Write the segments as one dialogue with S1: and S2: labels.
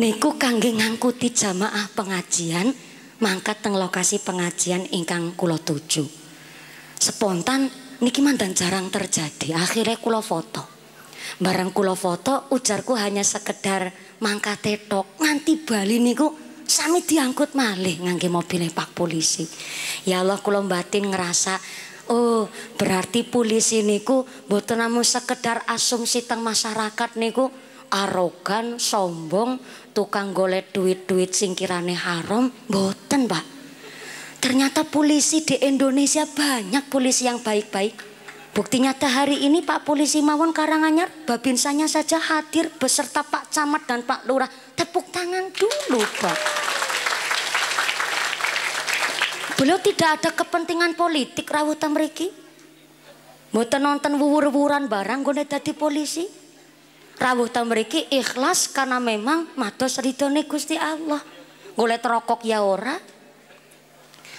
S1: niku kangge ngangkuti jamaah pengajian mangkat teng lokasi pengajian ingkang kula tuju. Spontan niki mantan jarang terjadi. Akhirnya kula foto. Bareng kula foto ujarku hanya sekedar mangkat tok nganti Bali niku sami diangkut malih ngangge mobilnya Pak polisi. Ya Allah kula batin ngerasa Oh, berarti polisi niku mboten namun sekedar asumsi teng masyarakat niku arogan, sombong, tukang golek duit-duit singkirane haram, mboten, Pak. Ternyata polisi di Indonesia banyak polisi yang baik-baik. Bukti nyata hari ini Pak Polisi Mawon Karanganyar, Babinsanya saja hadir beserta Pak Camat dan Pak Lurah. Tepuk tangan dulu, Pak. Beliau tidak ada kepentingan politik rawutan meriki. Mau nonton wuwur-wuran barang gue jadi polisi. Rawutan meriki ikhlas karena memang matos ridho Gusti Allah. Gue terokok ya ora.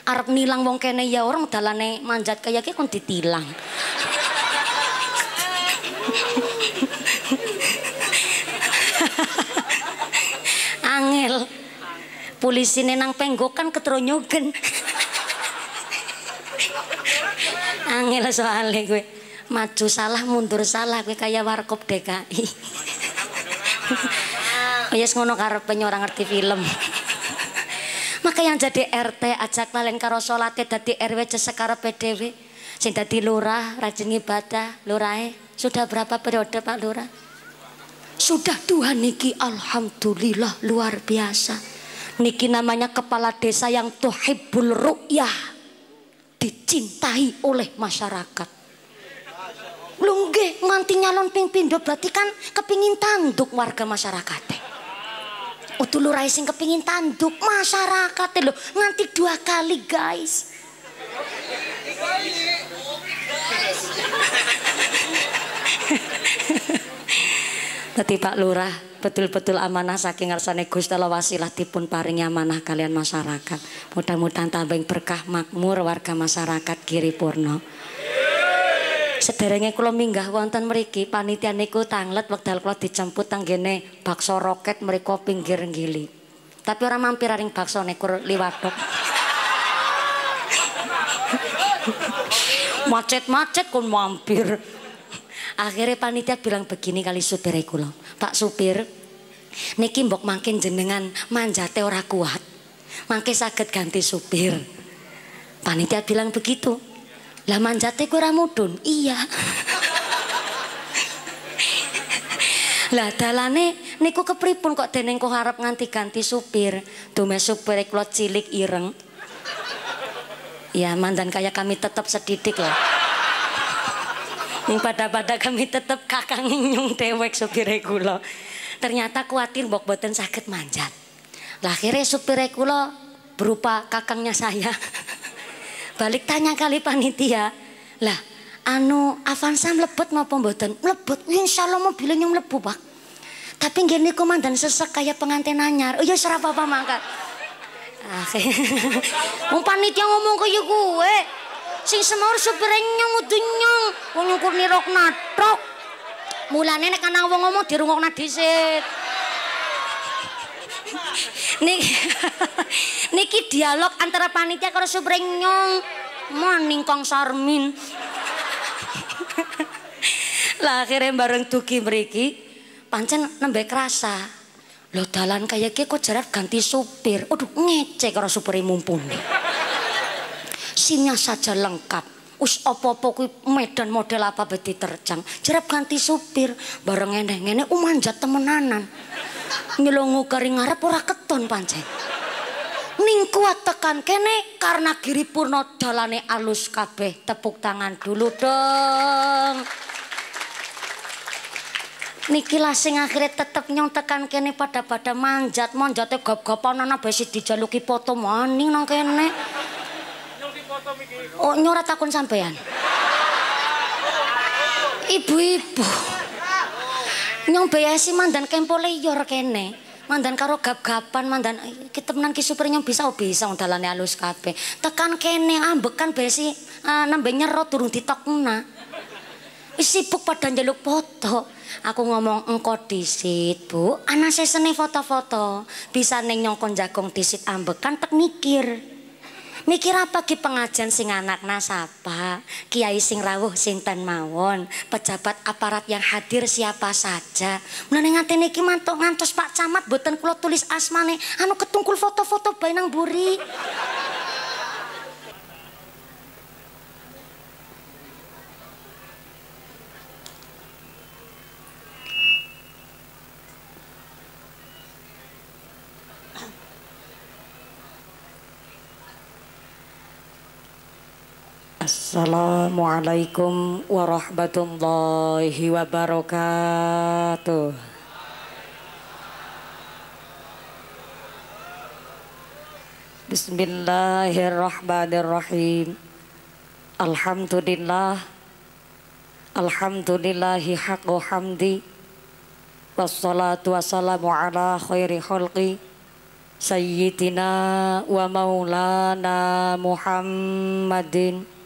S1: Arab nilang wong kene ya orang dalane manjat kayak ki kon ditilang. Angel. Polisi nenang penggokan keteronyogen. Angel soalnya gue maju salah mundur salah gue kayak warkop DKI. Oh, yes ngono karo orang ngerti film. Maka yang jadi RT ajak kalian karo salate dadi RW jasa karo PDW. Sing dadi lurah rajin ibadah, eh sudah berapa periode Pak Lurah? Sudah Tuhan niki alhamdulillah luar biasa. Niki namanya kepala desa yang tuhibbul ru'yah dicintai oleh masyarakat. Lungge nganti nyalon pimpin dua berarti kan kepingin tanduk warga masyarakat. utulur rising sing kepingin tanduk masyarakat lho nganti dua kali guys. guys. Dadi Pak Lurah betul-betul amanah saking ngarsane Gusti Allah wasilah dipun paringi amanah kalian masyarakat. Mudah-mudahan tambeng berkah makmur warga masyarakat Purno. Sederenge kula minggah wonten mriki panitia niku tanglet wekdal kula dijemput tanggene bakso roket mereka pinggir nggili. Tapi orang mampir aring baksone kur liwatok. Macet-macet kon mampir. Akhirnya panitia bilang begini kali supir kula. Pak supir, niki mbok makin jenengan manjate ora kuat. Mangke saged ganti supir. Panitia bilang begitu. Lah manjate gue mudun. Iya. Lah dalane niku kepripun kok deneng ku harap nganti ganti supir. Dume supir kula cilik ireng. Ya mandan kayak kami tetap sedidik Ya pada-pada kami tetap kakang nyung tewek supire kula. Ternyata kuatir mbok boten sakit manjat. Lah akhirnya supire kula berupa kakangnya saya. Balik tanya kali panitia. Lah anu Avanza mlebet napa mboten? Mlebet. Insyaallah mobilnya yang mlebu, Pak. Tapi gini komandan sesek kayak pengantin anyar. Oh ya serap apa mangkat. Oke. Mau panitia ngomong kaya gue sing semar supire nyong udunyong wong nyukur nirok natok mulane nek kanang wong ngomong dirungokna dhisik niki niki dialog antara panitia kalau supire nyong maning kong sarmin lah akhirnya bareng tuki meriki pancen nembe kerasa lo dalan kayak kok jarak ganti supir Udah ngecek karo supir mumpuni Sinya saja lengkap. Us opo-opo kuwi medan model apa beti terjang. Jerap ganti supir, bareng ngene-ngene umanjat temenanan. Nyelungu kari ngarep ora keton pancen. ning kuat tekan kene karena giri purno dalane alus kabeh tepuk tangan dulu dong niki lah sing akhirnya tetep nyong tekan kene pada pada manjat manjatnya gop-gopan anak besi dijaluki foto maning nang kene Oh nyorat takon sampean. Ibu-ibu. Nyong beasi mandan kempole leyor kene. Mandan karo gap-gapan mandan menang ki supir nyong bisa oh, bisa dalane alus kabeh. Tekan kene ambekan besi uh, ah, ro nyerot durung ditokna. Sibuk pada njaluk foto. aku ngomong engko disit bu anak sesene foto-foto bisa neng nyongkon jagung disit ambekan tek mikir Mikir apa ki pengajian sing anak nasapa, kiai sing rawuh sinten mawon, pejabat aparat yang hadir siapa saja. Mulane nganti niki mantok ngantos Pak Camat boten kula tulis asmane, anu ketungkul foto-foto bae nang buri. Assalamualaikum warahmatullahi wabarakatuh. Bismillahirrahmanirrahim. Alhamdulillah. Alhamdulillahi haqqu hamdi. Wassalatu wassalamu ala khairi khalqi. Sayyidina wa maulana Muhammadin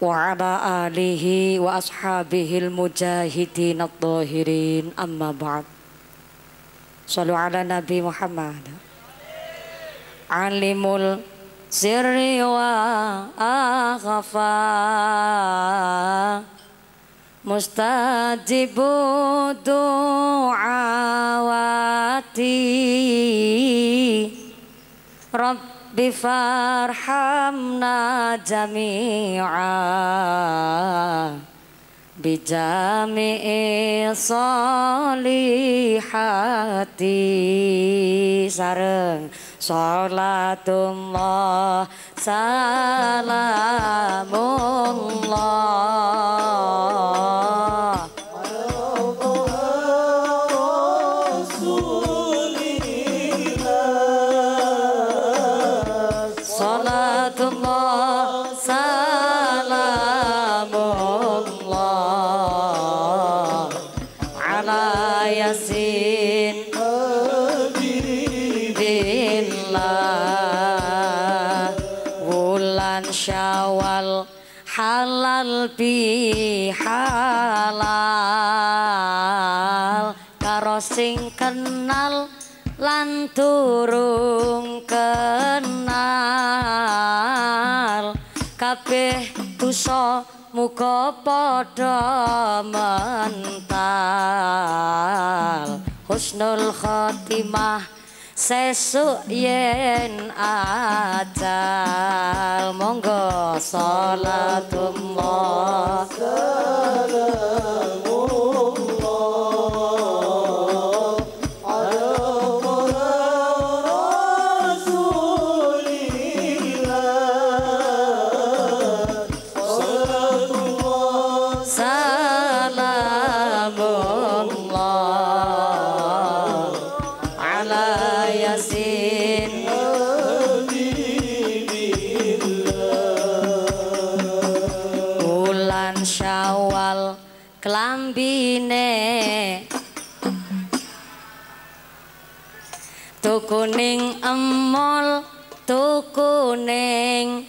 S1: وعلى آله وأصحابه المجاهدين الطاهرين أما بعد صلوا على نبي محمد علم السر وأخفى مستجب دعواتي رب bifarhamna jami'a bijami'i salihati sareng sholatullah salamullah padha mental husnul khatimah sesuk yen ajal monggo salatullah salam kuning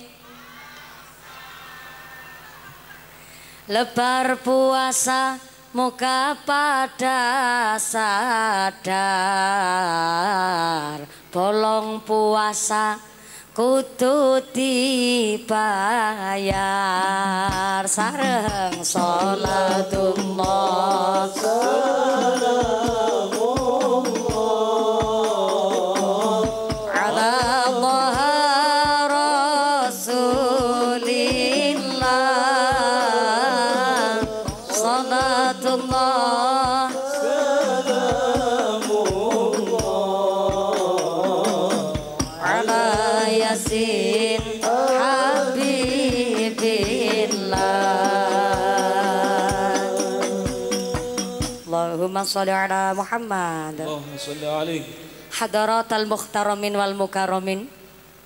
S1: Lebar puasa muka pada sadar Bolong puasa kutu dibayar Sareng sholatumma sholatumma Allahumma salli ala Muhammad. Allahumma salli alaihi. al mukhtaramin wal mukaramin.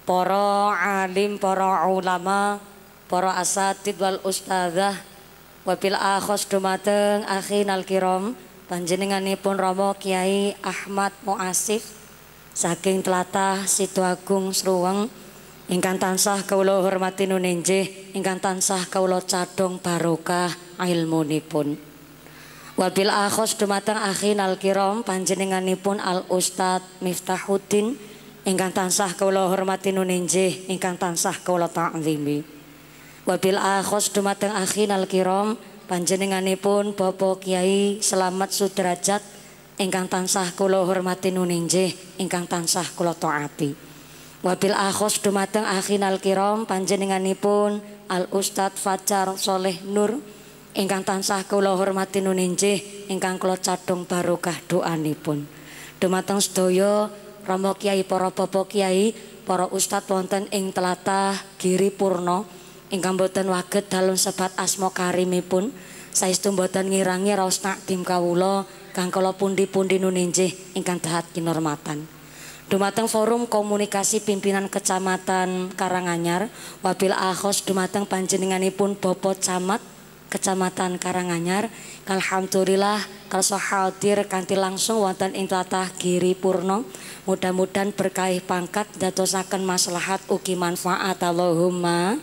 S1: Para alim, para ulama, para asatid wal ustadzah. Wabil akhos dumateng akhin al kiram. Panjenenganipun Romo Kiai Ahmad Muasif saking Situ Agung Sruweng ingkang tansah kawula hormati nunenjih ingkang tansah kawula cadhong barokah ilmunipun. Wabil akhos dumateng akhi nal kiram panjenenganipun Al Ustad Miftahuddin ingkang tansah kula hormati nuninjih ingkang tansah kula ta'zimi. Wabil akhos dumateng akhi nal kiram panjenenganipun Bapak Kiai Selamat Sudrajat ingkang tansah kula hormati nuninjih ingkang tansah kula taati. Wabil akhos dumateng akhi nal kiram panjenenganipun Al Ustad Fajar Soleh Nur ingkang tansah kula hormati nuninje ingkang kula cadhong barokah doanipun. Dumateng sedaya Rama Kyai para bapa kiai, para ustad wonten ing telatah, Giri Purno, ingkang boten waget dalem sebat asma karimipun, saestu boten ngirangi raos takdim kawula kang kula pundi-pundi nuninje ingkang dahat kinormatan. Dumateng forum komunikasi pimpinan kecamatan Karanganyar, wabil ahos dumateng panjenenganipun Bapak Camat Kecamatan Karanganyar Alhamdulillah kalso hadir langsung wonten ing tlatah Giri Purno mudah-mudahan berkahi pangkat dadosaken maslahat ugi manfaat Allahumma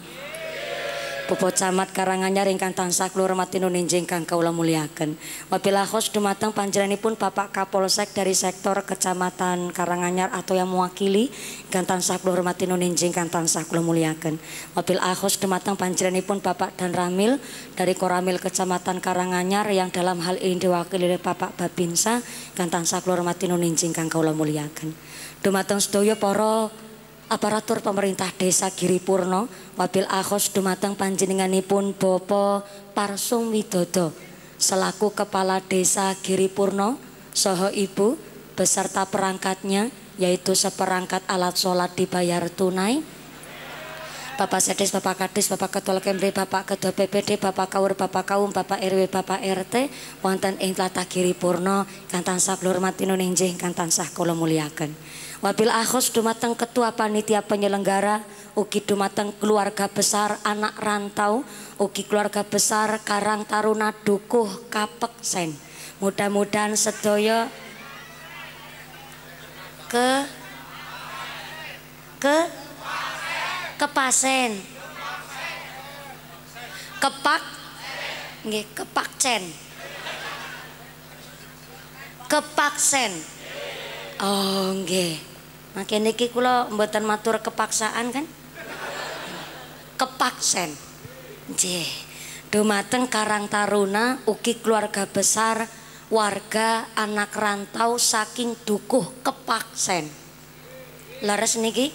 S1: Bapak Camat Karanganyar ingkang tansah kula hormati ninjing kang kula mulyakaken. Wabillahi khos dumateng panjenenganipun Bapak Kapolsek dari sektor Kecamatan Karanganyar atau yang mewakili ingkang tansah kula hormati ninjing kang tansah kula mulyakaken. Wabillahi khos dumateng panjenenganipun Bapak Dan Ramil dari Koramil Kecamatan Karanganyar yang dalam hal ini diwakili oleh Bapak Babinsa ingkang tansah kula hormati ninjing kang kula mulyakaken. Dumateng sedaya para aparatur pemerintah Desa Giripurno wabil akhos dumateng panjenenganipun Bopo Parsum Widodo selaku Kepala Desa Giripurno soho Ibu beserta perangkatnya yaitu seperangkat alat sholat dibayar tunai Bapak Sedis, Bapak Kadis, Bapak Ketua Kemri, Bapak Ketua PPD, Bapak Kaur, Bapak Kaum, Bapak RW, Bapak RT wonten ing tlatah Giripurno kantan sablur matinun injih kantan sah kula Wabil akhos dumateng ketua panitia penyelenggara, ugi dumateng keluarga besar anak rantau, ugi keluarga besar Karang Taruna Dukuh Kapek Sen. Mudah-mudahan Sedoyo ke ke kepasen kepak nggih Pak Sen, oh nggih Makin niki kula mboten matur kepaksaan kan? Kepaksen. Nggih. Dumateng Karang Taruna uki keluarga besar warga anak rantau saking dukuh kepaksen. Leres niki?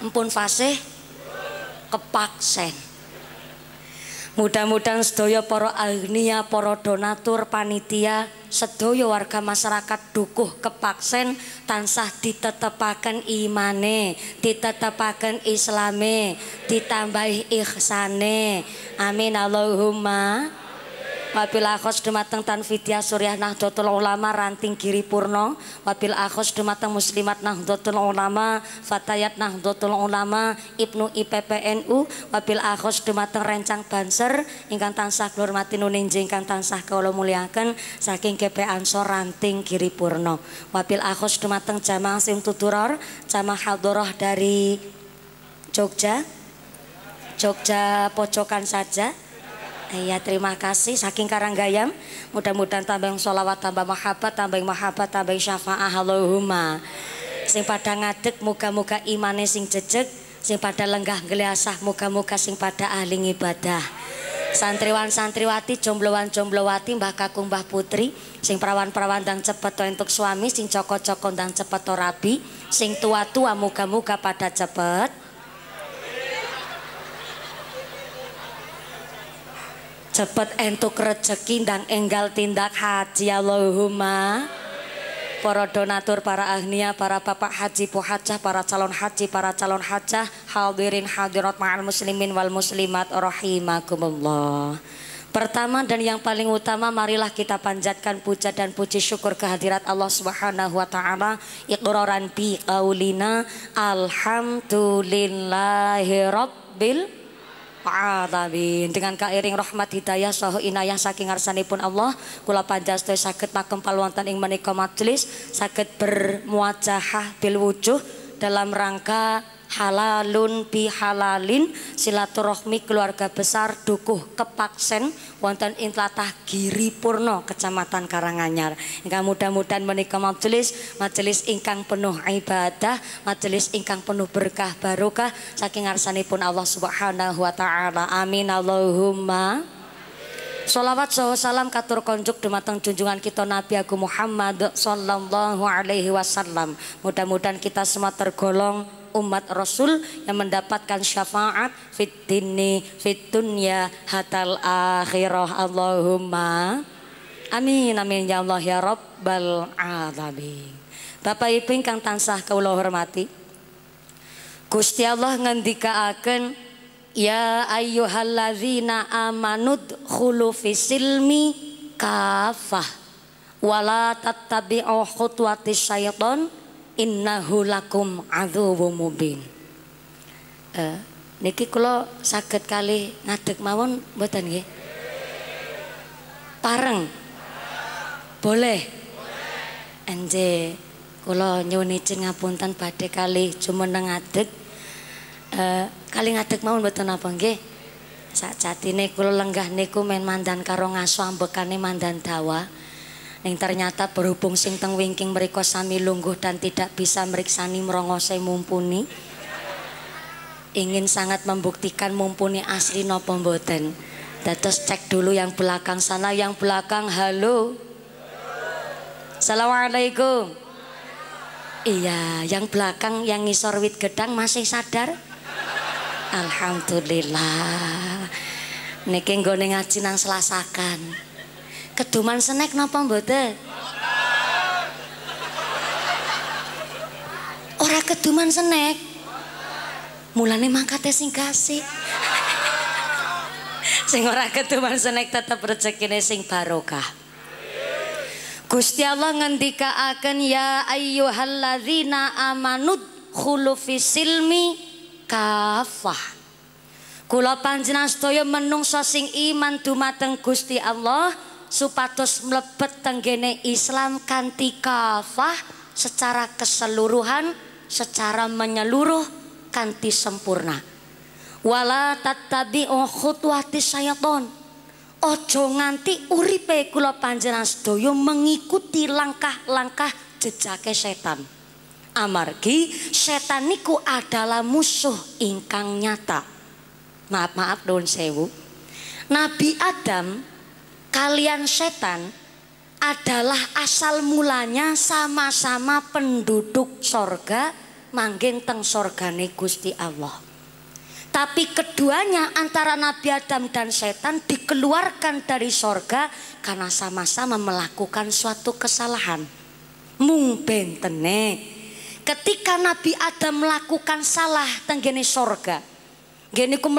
S1: Empun fasih? Kepaksen. Mudah-mudahan sedaya para ahliya, para donatur, panitia sedaya warga masyarakat dukuh kepaksen tansah ditetepaken imane, ditetepaken islame, ditambahi ihsane. Amin Allahumma. Wabil akhos dumateng Tanfitya Suryah Nahdlatul Ulama Ranting kiri Purno Wabil akhos dumateng Muslimat Nahdlatul Ulama Fatayat Nahdlatul Ulama Ibnu IPPNU Wabil akhos dumateng Rencang Banser ingkang tansah kula hormati nuninjing ingkang tansah kula saking GP Ansor Ranting kiri Purno Wabil akhos dumateng jamaah Sim Tuturor jamaah Hadoroh dari Jogja Jogja pojokan saja Iya terima kasih saking Karanggayam mudah-mudahan tambah sholawat tambah mahabbah tambah mahabbah tambah syafaah Allahumma sing pada ngadeg muka-muka imane sing jejeg sing pada lenggah geliasah muka-muka sing pada ahli ibadah santriwan santriwati jombloan jomblowati mbah kakung mbah putri sing perawan-perawan dan cepet untuk suami sing coko-coko dan cepet rabi sing tua-tua muka-muka pada cepet cepet entuk rezeki dan enggal tindak haji Allahumma para donatur, para ahnia, para bapak haji puhajah, para calon haji, para calon hajah, hadirin hadirat ma'al muslimin wal muslimat rahimakumullah. Pertama dan yang paling utama marilah kita panjatkan puja dan puji syukur kehadirat Allah Subhanahu wa taala iqraran bi qaulina alhamdulillahirabbil Ta'alamin dengan kairing rahmat hidayah soho inayah saking pun Allah kula panjastui sakit pakem paluantan ing menikah majlis sakit bermuajahah bil wujuh dalam rangka halalun halalin silaturahmi keluarga besar dukuh kepaksen wonten ing tlatah purno Kecamatan Karanganyar. Ingkang mudah-mudahan menika majelis majelis ingkang penuh ibadah, majelis ingkang penuh berkah barokah saking ngarsanipun Allah Subhanahu wa taala. Amin Allahumma Salawat saha salam katur konjuk dumateng junjungan kita Nabi Agung Muhammad sallallahu alaihi wasallam. Mudah-mudahan kita semua tergolong umat Rasul yang mendapatkan syafaat fit dini fit dunya hatal akhirah Allahumma amin amin ya Allah ya rabbal alamin Bapak Ibu ingkang tansah kula hormati Gusti Allah ngendikaaken ya ayyuhalladzina amanud khulu fisilmi kafah wala tattabi'u khutwati syaitan innahu lakum adzubu mubin eh niki kula saged kali ngadeg mawon mboten nggih pareng boleh anje kula nyuwun izin ngapunten badhe kali jumeneng ngadeg eh, kali ngadeg mawon mboten napa nggih sak jatine kula lenggah niku men mandan karo ngaso ambekane mandan dawa Ning ternyata berhubung sing teng wingking mereka sami lungguh dan tidak bisa meriksani merongose mumpuni. Ingin sangat membuktikan mumpuni asli nopo mboten. Terus cek dulu yang belakang sana, yang belakang halo. Assalamualaikum. Iya, yang belakang yang ngisor wit gedang masih sadar? Alhamdulillah. Niki nggone ngaji nang Selasakan. keduman senek napa mboten? Ora keduman senek. Mulane mangkate sing kasih. sing ora keduman senek tetep rezekine sing barokah. Gusti Allah ngendikaaken ya ayyuhalladzina amanut khulu silmi kafah. Kula panjenengan sedaya menungsa sing iman dumateng Gusti Allah, supados mlebet tenggene Islam kanti kafah secara keseluruhan secara menyeluruh kanti sempurna wala tattabi'u khutwati syaiton ojo nganti uripe kula panjenengan sedaya mengikuti langkah-langkah jejake setan amargi setan niku adalah musuh ingkang nyata maaf maaf don sewu Nabi Adam kalian setan adalah asal mulanya sama-sama penduduk sorga manggeng teng sorgane Gusti Allah. Tapi keduanya antara Nabi Adam dan setan dikeluarkan dari sorga karena sama-sama melakukan suatu kesalahan. Mung bentene. Ketika Nabi Adam melakukan salah tenggene sorga. Gini ku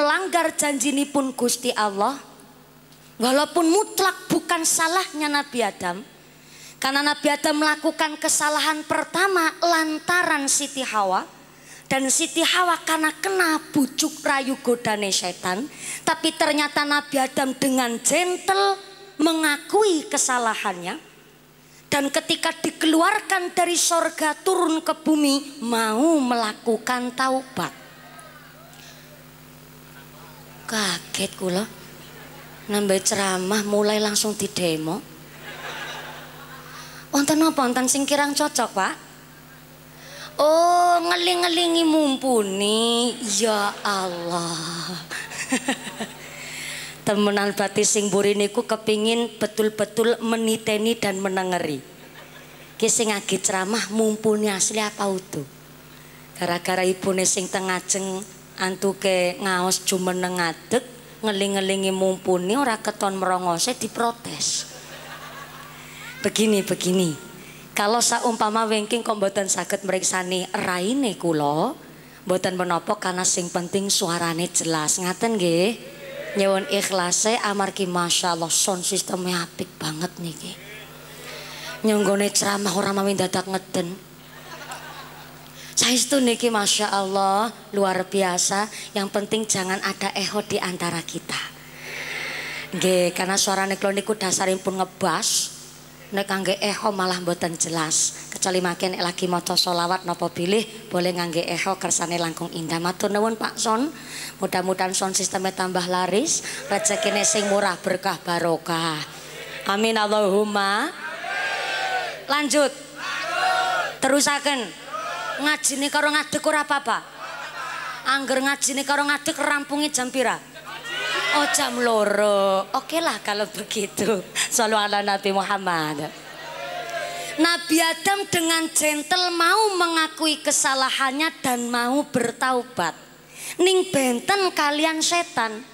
S1: janji ini pun Gusti Allah Walaupun mutlak bukan salahnya Nabi Adam, karena Nabi Adam melakukan kesalahan pertama lantaran Siti Hawa, dan Siti Hawa karena kena bujuk rayu godane setan, tapi ternyata Nabi Adam dengan gentle mengakui kesalahannya, dan ketika dikeluarkan dari sorga turun ke bumi mau melakukan taubat. Kaget kula. nambah ceramah mulai langsung di demo wonten apa wonten sing kirang cocok pak oh ngeling ngelingi mumpuni ya Allah temenan batis sing buriniku kepingin betul-betul meniteni dan menengeri kisi ngagi ceramah mumpuni asli apa utuh gara-gara ibu sing tengah jeng antuke ngaos cuma nengadek ngeling-ngelingi mumpuni ora keton merongose diprotes. Begini begini. Kalau saumpama wengking kok mboten saged mriksani raine kula, mboten menapa karena sing penting suarane jelas. Ngaten nggih. Nyewon ikhlase amargi Masya Allah sound systemnya apik banget niki Nyonggone ceramah orang mawin dadak ngeden Saya itu niki Masya Allah luar biasa. Yang penting jangan ada eho di antara kita. Nggih, karena suara neklo niku dasarin pun ngebas. Nek kangge eho malah mboten jelas. Kecuali makin nek lagi maca solawat nopo pilih boleh ngangge eho kersane langkung indah. Matur nuwun Pak Son. Mudah-mudahan son sistemnya tambah laris, rezekine sing murah berkah barokah. Amin Allahumma. Lanjut. Lanjut. Terusaken ngaji nih karo ngadek ora apa-apa. Angger nih karo ngadek rampungi jam pira? Oh jam loro. Oke lah kalau begitu. Selalu ala Nabi Muhammad. Nabi Adam dengan gentle mau mengakui kesalahannya dan mau bertaubat. Ning benten kalian setan.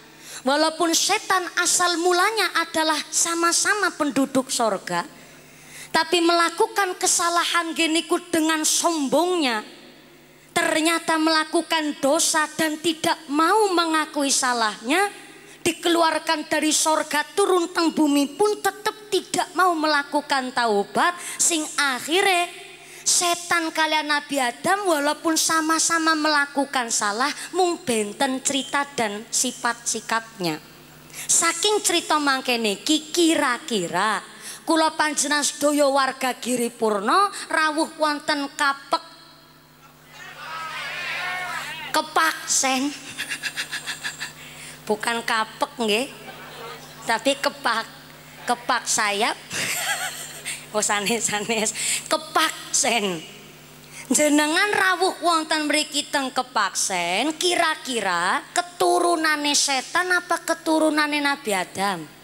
S1: Walaupun setan asal mulanya adalah sama-sama penduduk sorga tapi melakukan kesalahan geniku dengan sombongnya, ternyata melakukan dosa dan tidak mau mengakui salahnya, dikeluarkan dari sorga turun teng bumi pun tetap tidak mau melakukan taubat, sing akhirnya setan kalian Nabi Adam walaupun sama-sama melakukan salah, mung benten cerita dan sifat sikapnya. Saking cerita mangkene kira-kira Kulo panjenengan sedaya warga Giripurna rawuh wonten kapek kepaksen bukan kapek nggih tapi kepak kepak sayap oh, sanes-sanes kepaksen jenengan rawuh wonten mriki teng kepaksen kira-kira keturunane setan apa keturunane Nabi Adam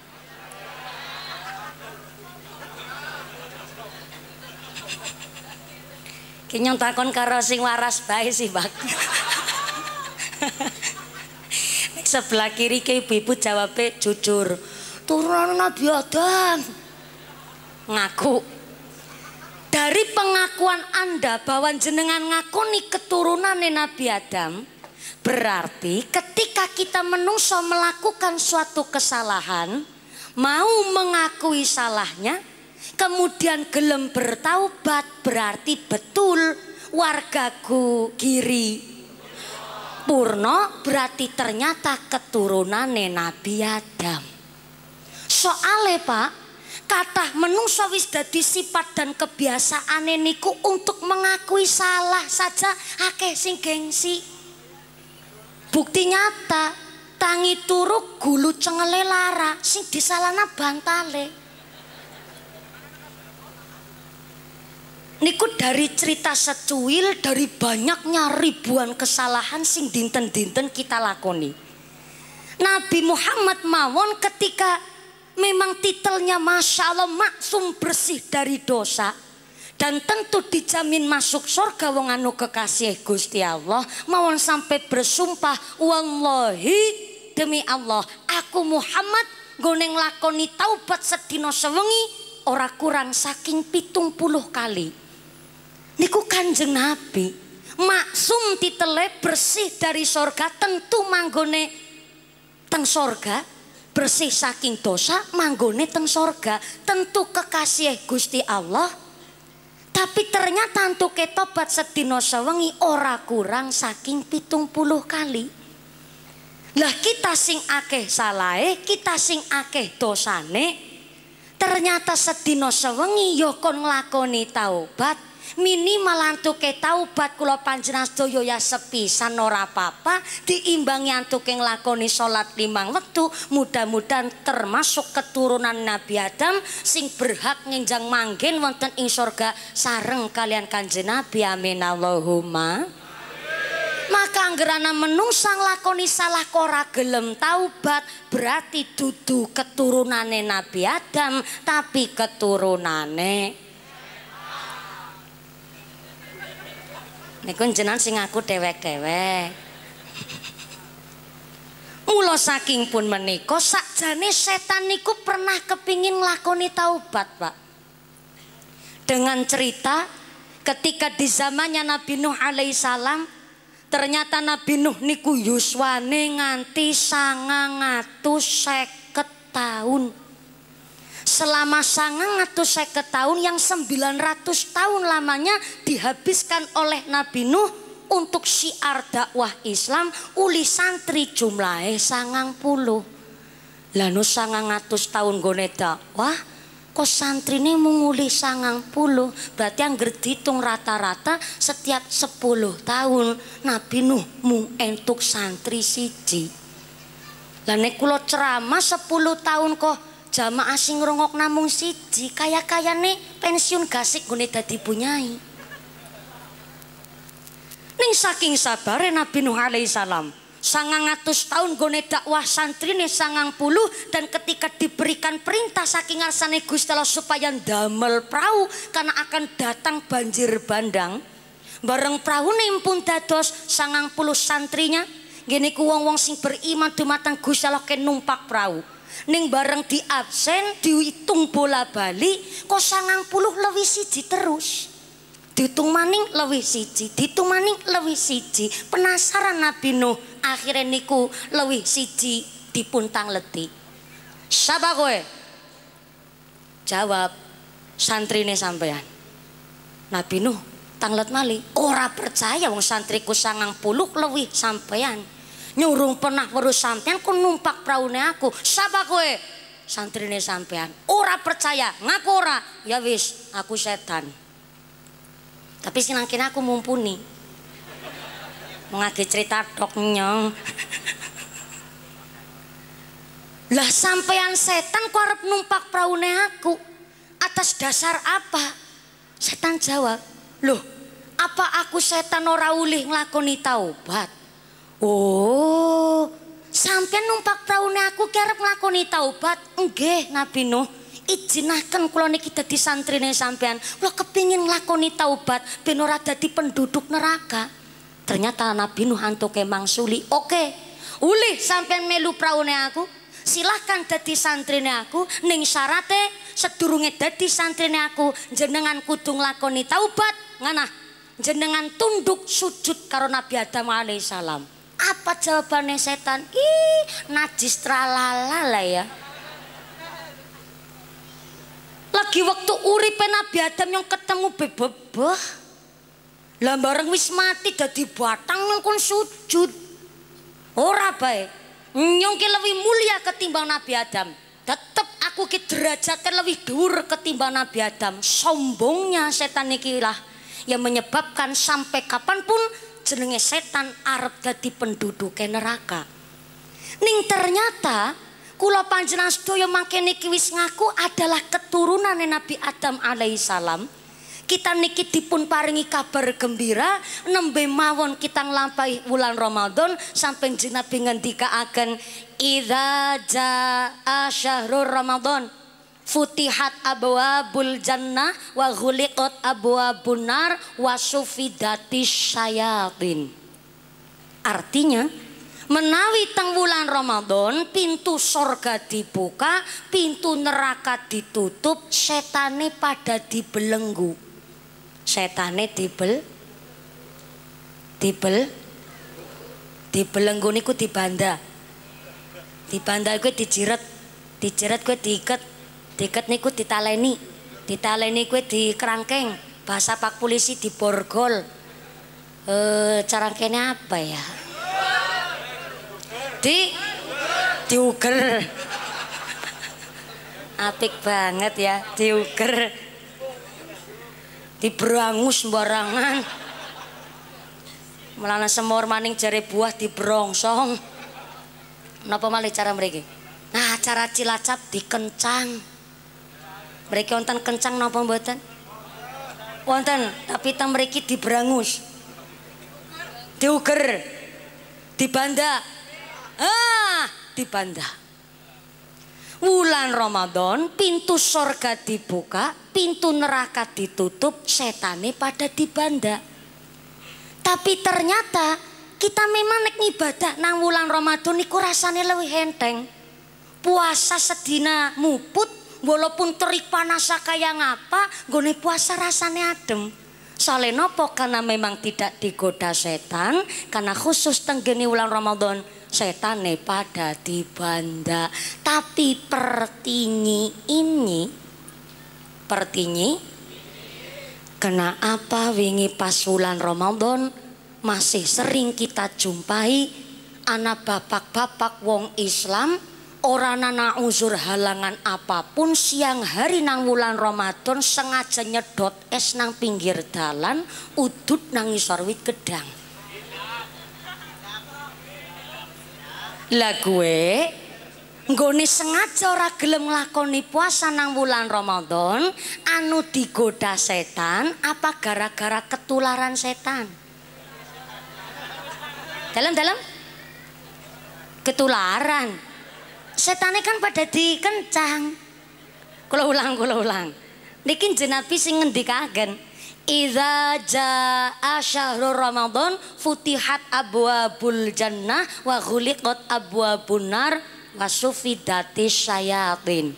S1: Kinyong takon karo sing waras bae sih, Bang. sebelah kiri ke ibu-ibu jawabnya jujur. Turun Nabi Adam. Ngaku. Dari pengakuan Anda bahwa jenengan ngaku nih keturunan Nabi Adam. Berarti ketika kita menungso melakukan suatu kesalahan. Mau mengakui salahnya kemudian gelem bertaubat berarti betul wargaku kiri Purno berarti ternyata keturunane Nabi Adam soale pak kata menungso wis dadi sifat dan kebiasaan niku untuk mengakui salah saja akeh sing gengsi bukti nyata tangi turu gulu cengele lara sing disalana bantale niku dari cerita secuil dari banyaknya ribuan kesalahan sing dinten-dinten kita lakoni. Nabi Muhammad mawon ketika memang titelnya Masya Allah maksum bersih dari dosa dan tentu dijamin masuk surga wong anu kekasih Gusti Allah mawon sampai bersumpah wallahi demi Allah aku Muhammad goneng lakoni taubat sedino sewengi ora kurang saking pitung puluh kali Niku kanjeng Nabi Maksum titele bersih dari sorga Tentu manggone Teng sorga Bersih saking dosa Manggone teng sorga Tentu kekasih gusti Allah Tapi ternyata Tentu ketobat sedino sewengi Ora kurang saking pitung puluh kali Lah kita sing akeh salae Kita sing akeh dosane Ternyata sedino sewengi kon ngelakoni taubat minimal antuke taubat kula panjenengan sedaya ya sepisan ora apa-apa diimbangi antuke nglakoni salat limang wektu mudah-mudahan termasuk keturunan Nabi Adam sing berhak nginjang manggen wonten ing surga sareng kalian kanjeng Nabi amin Allahumma maka anggerana menungsang lakoni salah kora gelem taubat berarti dudu keturunane Nabi Adam tapi keturunane niku jenengan sing aku dewek-dewek mula saking pun menika sakjane setan niku pernah kepingin lakoni taubat pak dengan cerita ketika di zamannya Nabi Nuh alaihissalam ternyata Nabi Nuh niku yuswane nganti sangang ngatus seket tahun selama sangang seket tahun yang 900 tahun lamanya dihabiskan oleh Nabi Nuh untuk syiar dakwah Islam uli santri jumlahnya sangang puluh lalu sangang atus tahun gone dakwah kok santri ini menguli sangang puluh berarti yang gerditung rata-rata setiap 10 tahun Nabi Nuh mengentuk santri siji lalu nek ceramah 10 tahun kok jamaah sing rongok namung siji kaya kaya ne pensiun gasik gune dadi punyai ning saking sabar Nabi Nuh alaihi salam sangang atus tahun gune dakwah santrine sangang puluh dan ketika diberikan perintah saking arsane Gusti Allah supaya damel perahu karena akan datang banjir bandang bareng perahu pun dados sangang puluh santrinya gini ku wong wong sing beriman dumatang Gusti Allah ke numpak perahu ning bareng di absen dihitung bola bali kok sangang puluh lebih siji terus dihitung maning lebih siji dihitung maning lebih siji penasaran Nabi Nuh akhirnya niku lebih siji dipuntang leti siapa gue jawab santrine sampean Nabi Nuh tanglet mali ora percaya wong santriku sangang puluh lebih sampean nyurung pernah weruh sampean ku numpak praune aku. kue kowe? Santrine sampean. Ora percaya, ngaku ora. Ya wis, aku setan. Tapi sinangkin aku mumpuni. Mengagi cerita dok nyong. Lah sampean setan ku harap numpak praune aku. Atas dasar apa? Setan jawab, "Loh, apa aku setan ora ulih ngelakoni taubat?" Oh, sampean numpak perahunya aku kerep nglakoni taubat. Nggih, Nabi Nuh. Ijinaken kula niki santri santrine sampean. Kula kepingin nglakoni taubat ben ora dadi penduduk neraka. Ternyata Nabi Nuh kemang mangsuli. Oke. uli sampean melu perahunya aku. silahkan dadi santrine aku ning syarate sedurunge dadi santrine aku jenengan kudu nglakoni taubat nganah jenengan tunduk sujud karo Nabi Adam alaihissalam apa jawabannya setan? Ih, najis tralala lah ya. Lagi waktu uripe Nabi Adam yang ketemu bebebeh Lah bareng wis mati dadi batang mengkon sujud. Ora bae. Nyong ki lebih mulia ketimbang Nabi Adam. Tetep aku ki derajatkan lebih dur ketimbang Nabi Adam. Sombongnya setan iki lah yang menyebabkan sampai kapanpun jenenge setan arep dadi penduduke neraka. Ning ternyata kula panjenengan sedaya mangke niki wis ngaku adalah keturunan Nabi Adam alaihissalam. Kita niki dipun paringi kabar gembira nembe mawon kita nglampahi wulan Ramadan sampai Nabi akan idza jaa syahrul Ramadan. Futihat bul jannah wa ghuliqat abwa bunar wa sufidati syayatin. Artinya, menawi teng wulan Ramadan pintu sorga dibuka, pintu neraka ditutup, setane pada dibelenggu. Setane dibel dibel dibelenggu niku dibanda. Dibanda gue dijiret, dijiret gue diikat, Diket niku ditaleni. Ditaleni di kerangkeng, Bahasa Pak Polisi di diborgol. Eh carangkene apa ya? Di diuger. Apik banget ya, diuger. berangus barangan Melana semur maning jari buah di berongsong, Napa malih cara mereka? Nah, cara Cilacap dikencang mereka wonten kencang napa mboten? Wonten, tapi ta mriki diberangus. Diuger. Dibanda. Ah, dibanda. Wulan Ramadan pintu surga dibuka, pintu neraka ditutup, setane pada dibanda. Tapi ternyata kita memang nek ibadah nang wulan Ramadan niku rasane lebih henteng. Puasa sedina muput walaupun terik panas kaya ngapa gue puasa rasanya adem soalnya nopo karena memang tidak digoda setan karena khusus tenggini ulang Ramadan setan nih pada dibanda tapi pertinyi ini pertinyi kena apa wingi pas bulan Ramadan masih sering kita jumpai anak bapak-bapak wong Islam Orang nana unsur halangan apapun siang hari nang wulan Ramadan sengaja nyedot es nang pinggir dalan udut nang isorwit gedang. Lah gue Goni sengaja ora gelem lakoni puasa nang wulan Ramadan anu digoda setan apa gara-gara ketularan setan. Dalam-dalam ketularan setane kan pada dikencang. Kula ulang, kula ulang. Niki jenabi sing ngendikaken Idza jaa asyhurur Ramadan futihat abwabul jannah wa ghuliqat abwabun nar wa sufidati syayatin.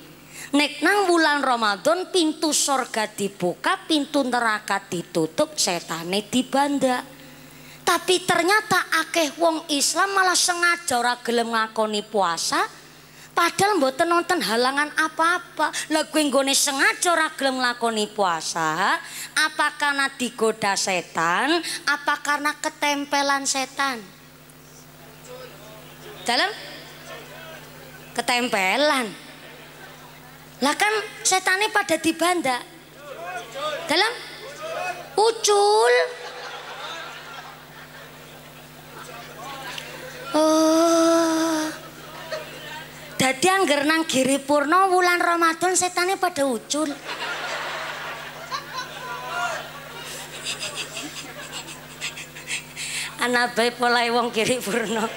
S1: Nek nang bulan Ramadan pintu surga dibuka, pintu neraka ditutup, setane dibanda. Tapi ternyata akeh wong Islam malah sengaja ora gelem ngakoni puasa, Padahal mboten nonton halangan apa-apa. Lah kuwi nggone sengaja ora gelem puasa, apa karena digoda setan, apa karena ketempelan setan? Dalam ketempelan. Lah kan setannya pada dibanda. Dalam ucul. Oh. Dadi anggar nang Giri Purno wulan Ramadan setane pada ucul. Anak bayi polahe wong Giri Purno.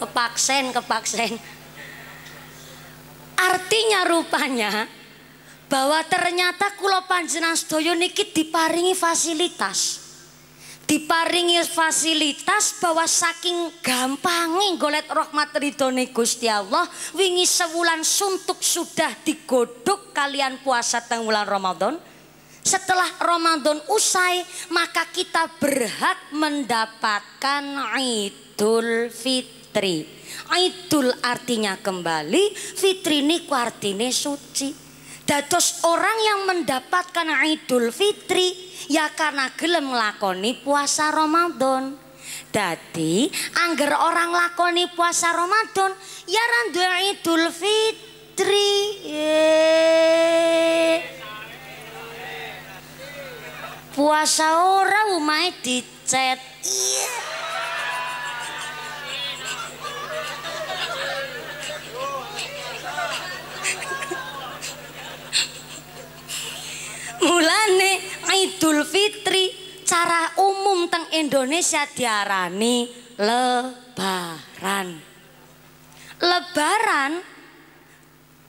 S1: Kepaksen, kepaksen. Artinya rupanya bahwa ternyata Kulo panjenengan sedaya niki diparingi fasilitas diparingi fasilitas bahwa saking gampangi golet rahmat ridhone Gusti Allah wingi sebulan suntuk sudah digodok kalian puasa teng bulan Ramadan setelah Ramadan usai maka kita berhak mendapatkan Idul Fitri Idul artinya kembali Fitri ini artine suci Dados orang yang mendapatkan Idul Fitri ya karena gelem lakoni puasa Ramadan. Dadi angger orang lakoni puasa Ramadan ya randu Idul Fitri. Puasa ora umai dicet. Yeah. mulane Idul Fitri cara umum teng Indonesia diarani lebaran lebaran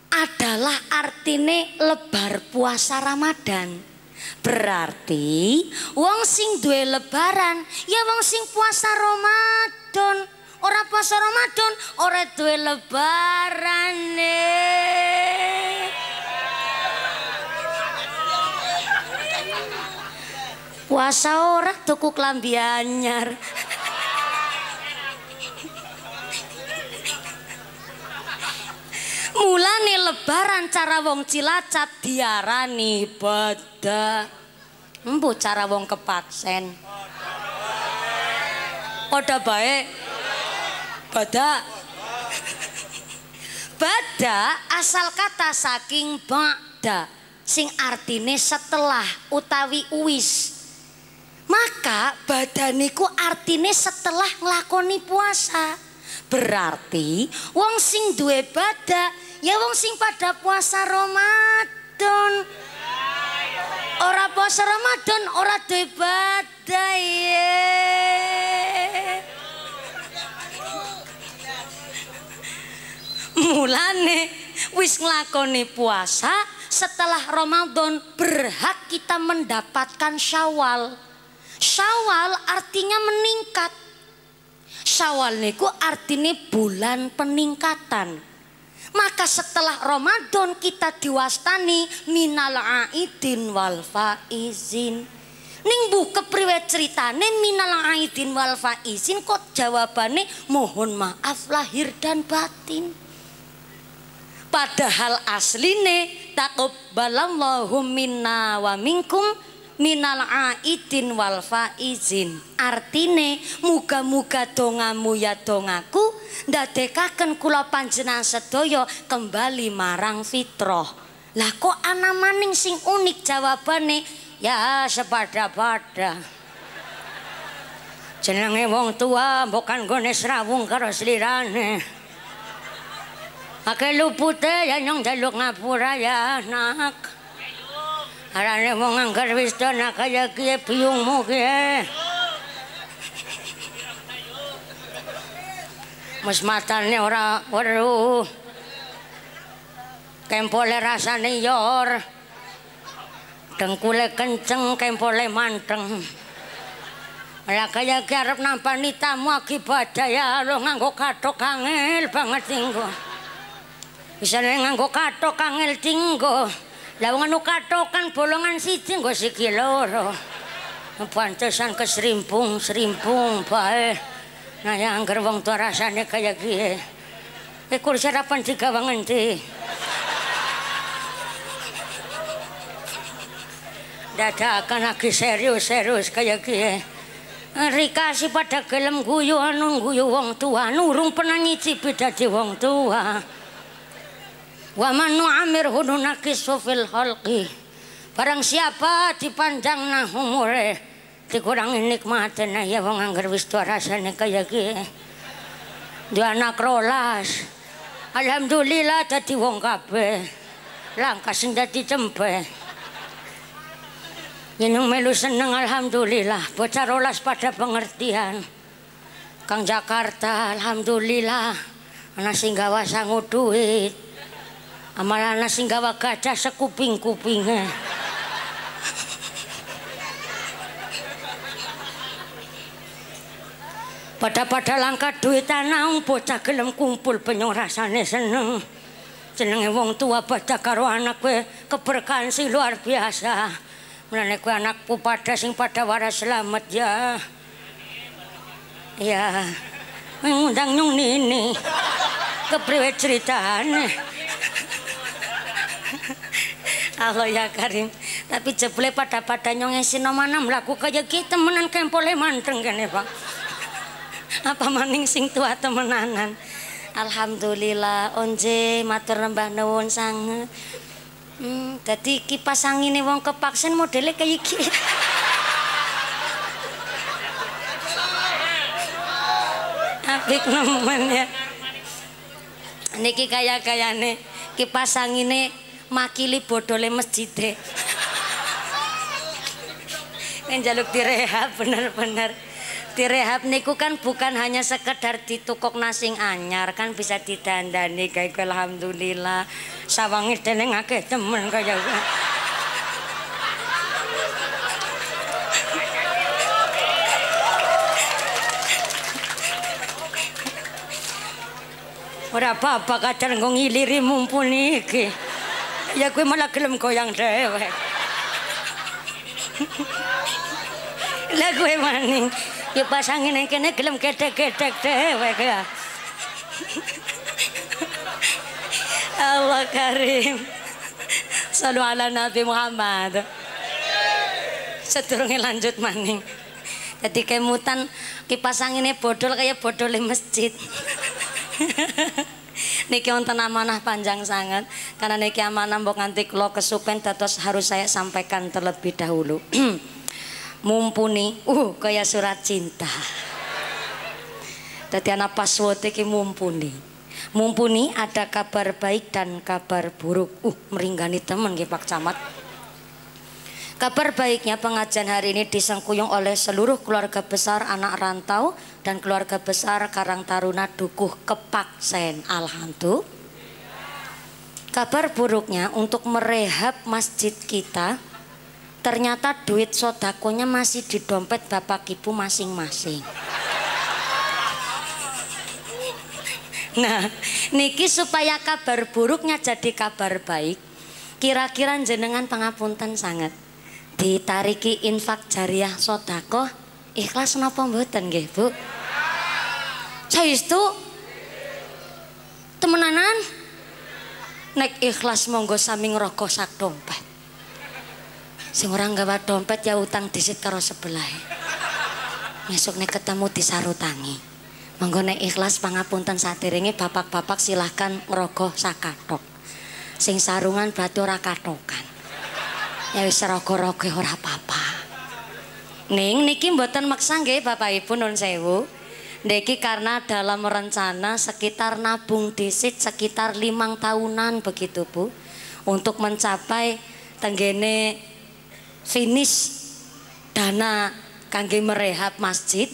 S1: adalah artine lebar puasa Ramadan Berarti wong sing duwe lebaran ya wong sing puasa Ramadan. Orang puasa Ramadan ora duwe lebaran. nih. Eh. Puasa ora tuku klambi anyar. Mulane lebaran cara wong Cilacap diarani beda. Embo cara wong Kepaksen. Padha bae. Beda. beda asal kata saking beda sing artine setelah utawi uwis. Maka badaniku artinya setelah ngelakoni puasa. Berarti wong sing duwe badak ya wong sing pada puasa Ramadan. Ora puasa Ramadan ora duwe badak ye. Mulane wis nglakoni puasa setelah Ramadan berhak kita mendapatkan Syawal. Syawal artinya meningkat. Syawal niku artinya bulan peningkatan. Maka setelah Ramadan kita diwastani minal aidin wal faizin. Ning bu kepriwe ceritane minal aidin wal faizin kok jawabane mohon maaf lahir dan batin. Padahal asline takobbalallahu minna wa minkum minal aidin wal faizin artine muga-muga dongamu ya dongaku ndadekaken kula panjenengan sedaya kembali marang fitrah lah kok ana maning sing unik jawabane ya sepada-pada jenenge wong tua bukan gone srawung karo slirane akeh lupute ya nyong jaluk ngapura ya nak Arane wong anggar wis dana kaya kiye biyungmu kiye. Mas matane ora weru. Kempole rasane yor. Dengkule kenceng kempole manteng. Ala kaya ki arep nampani tamu akibat daya lo nganggo kathok kangel banget singgo. Wis nganggo kathok kangel tinggo. Lah wong anu katokan bolongan siji nggo siki loro. Pantesan kesrimpung, srimpung, bae. Nah ya anggar wong tua rasane kaya gie. Eh kur sarapan tiga wang enti. Dadakan lagi serius-serius kaya gie. Eh, rikasi si pada gelem guyu anu guyu wong tua. Nurung pernah nyicipi dadi wong tua. wong tua. Wa man nu'amirhu nunaqisu fil khalqi. Barang siapa dipandang nah umure dikurangi nikmatena ya wong anggar wis rasane kaya ki. Dua anak rolas. Alhamdulillah dadi wong kabe. Langkah sendati dadi cembe. melu seneng alhamdulillah. Bocah rolas pada pengertian. Kang Jakarta alhamdulillah. Ana singgawa gawa sangu duit. Amarana sing gawa gajah sekuping-kupinge. Pada-pada langkah duit naung bocah gelem kumpul penyo rasane seneng. Jenenge wong tua baca karo anak kowe keberkahan luar biasa. Mulane kowe anakku pada sing pada waras selamat ya. Ya. mengundang nyung nini. Kepriwe ceritane. Allah ya Karim. Tapi jeble pada pada nyong sinomanam melaku kaya kita menan kempole manteng kene pak. Apa maning sing tua temenanan. Alhamdulillah onje matur rembah nuwun sange. Hmm, dadi kipas wong kepaksen modelnya kayak iki. Apik nemen ya. Niki kaya-kayane kipas ini makili bodole masjid deh, yang jaluk direhab bener-bener direhab niku kan bukan hanya sekedar ditukok nasing anyar kan bisa didandani kayak alhamdulillah sawangi deneng ake temen kayak Ora apa-apa kadang ngiliri mumpuni iki. ya kuwi malah gelem goyang dhewek. Lah kuwi maning, ya pasange nang kene gelem gedhek-gedhek dhewek ya. Allah Karim. Sallu ala Nabi Muhammad. Sedurunge lanjut maning. Dadi kemutan kipas angine bodol kaya bodole masjid. niki wonten amanah panjang sangat karena niki amanah mbok nganti kula kesupen dados harus saya sampaikan terlebih dahulu. mumpuni uh kaya surat cinta. Dadi ana password iki mumpuni. Mumpuni ada kabar baik dan kabar buruk. Uh meringgani temen nggih Pak Camat. Kabar baiknya pengajian hari ini disengkuyung oleh seluruh keluarga besar anak rantau dan keluarga besar Karang Taruna Dukuh Sen Alhantu. Kabar buruknya untuk merehab masjid kita ternyata duit sodakonya masih di dompet bapak ibu masing-masing. Nah, niki supaya kabar buruknya jadi kabar baik, kira-kira jenengan pengapunten sangat ditariki infak jariah sodako ikhlas napa mboten nggih Bu itu temenanan nek ikhlas monggo sami rokok sak dompet sing ora nggawa dompet ya utang disit karo sebelah besok nek ketemu disarutangi monggo nek ikhlas pangapunten saderenge bapak-bapak silahkan rokok sak katok sing sarungan berarti ora katokan Ya wis rokok raga ora apa-apa. Ning niki mboten maksa nggih Bapak Ibu nun sewu. Niki karena dalam rencana sekitar nabung disit sekitar limang tahunan begitu Bu. Untuk mencapai tenggene finish dana kangge merehab masjid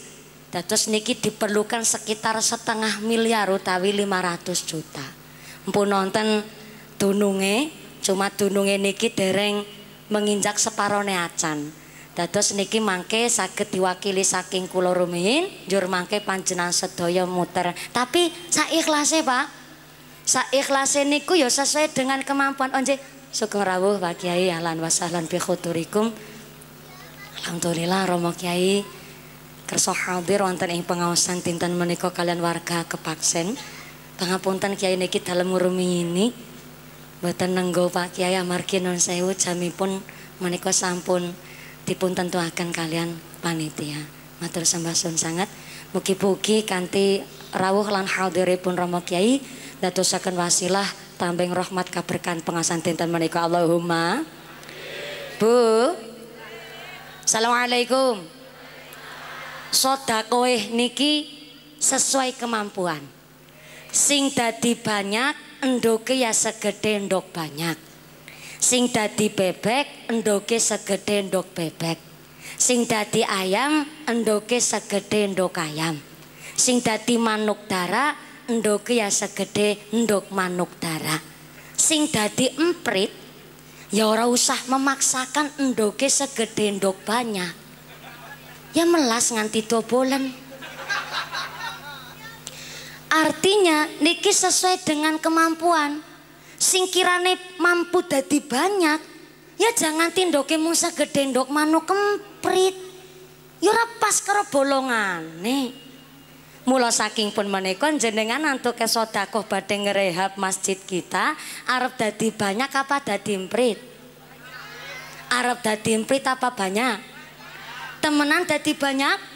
S1: Terus niki diperlukan sekitar setengah miliar utawi 500 juta. Mpun nonton dununge, cuma dununge niki dereng menginjak separone acan. Dados niki mangke saged diwakili saking kula rumihin, jur mangke panjenengan sedaya muter. Tapi saikhlase, Pak. Saikhlase niku ya sesuai dengan kemampuan onje. Sugeng rawuh Pak Kiai, alan wasalan bi khuturikum. Alhamdulillah Romo Kiai kerso hadir wonten ing pengawasan tinten menika kalian warga kepaksen. Pangapunten Kiai niki dalem rumihin ini. boten nenggo Pak Kiai amargi non sewu pun menika sampun dipun tentuaken kalian panitia. Matur sembah sun sangat mugi-mugi kanthi rawuh lan hadiripun Rama Kiai dadosaken wasilah tambeng rahmat kaberkan pengasan dinten menika Allahumma. Bu. Assalamualaikum. Sodakoe niki sesuai kemampuan. Sing dadi banyak endoke ya segede endok banyak. Sing dadi bebek, endoke segede endok bebek. Sing dadi ayam, endoke segede endok ayam. Sing dadi manuk dara, endoke ya segede endok manuk dara. Sing dadi emprit, ya ora usah memaksakan endoke segede endok banyak. Ya melas nganti dobolen. Artinya niki sesuai dengan kemampuan. Singkirane mampu dadi banyak, ya jangan tindoke mung segede ndok manuk kemprit. Ya ora pas karo bolongane. Mula saking pun menika jenengan antuk kesodakoh badhe ngerehab masjid kita arep dadi banyak apa dadi emprit? Arep dadi emprit apa banyak? Temenan dadi banyak?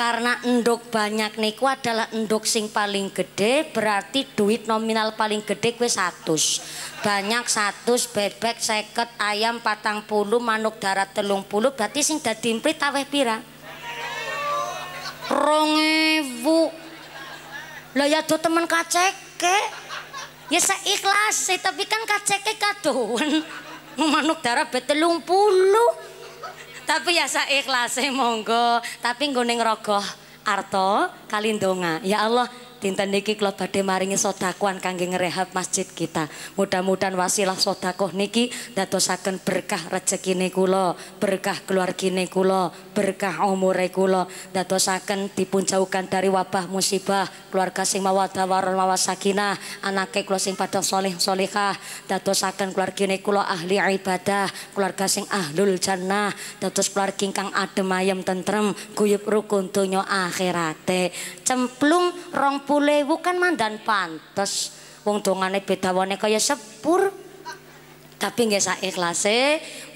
S1: karena endok banyak niku adalah endok sing paling gede berarti duit nominal paling gede kue satu banyak satu bebek seket ayam patang puluh manuk darat telung puluh berarti sing dadi imprit taweh pira rongewu lah ya do temen kaceke ya seikhlas tapi kan kaceke kadoan manuk darat betelung puluh tapi ya saikhlase monggo, tapi nggone rokok, arto kalindonga. Ya Allah, dinten niki kula badhe maringi sedekah kangge rehat masjid kita. Mudah-mudahan wasilah sedekah niki dadosaken berkah rejekine kula, berkah keluargine kula, berkah umure kula, dadosaken dipun dari wabah musibah, keluarga sing mawaddah warahmah wasakinah, anake kula sing padha soleh solehah, dadosaken keluargine kula ahli ibadah, keluarga sing ahlul jannah, dados keluarga ingkang adem ayem tentrem, guyub rukun donya akhirate. Cemplung rong sepuluh kan mandan pantes. Wong dongane wane kaya sepur. Tapi nggak saya ikhlas.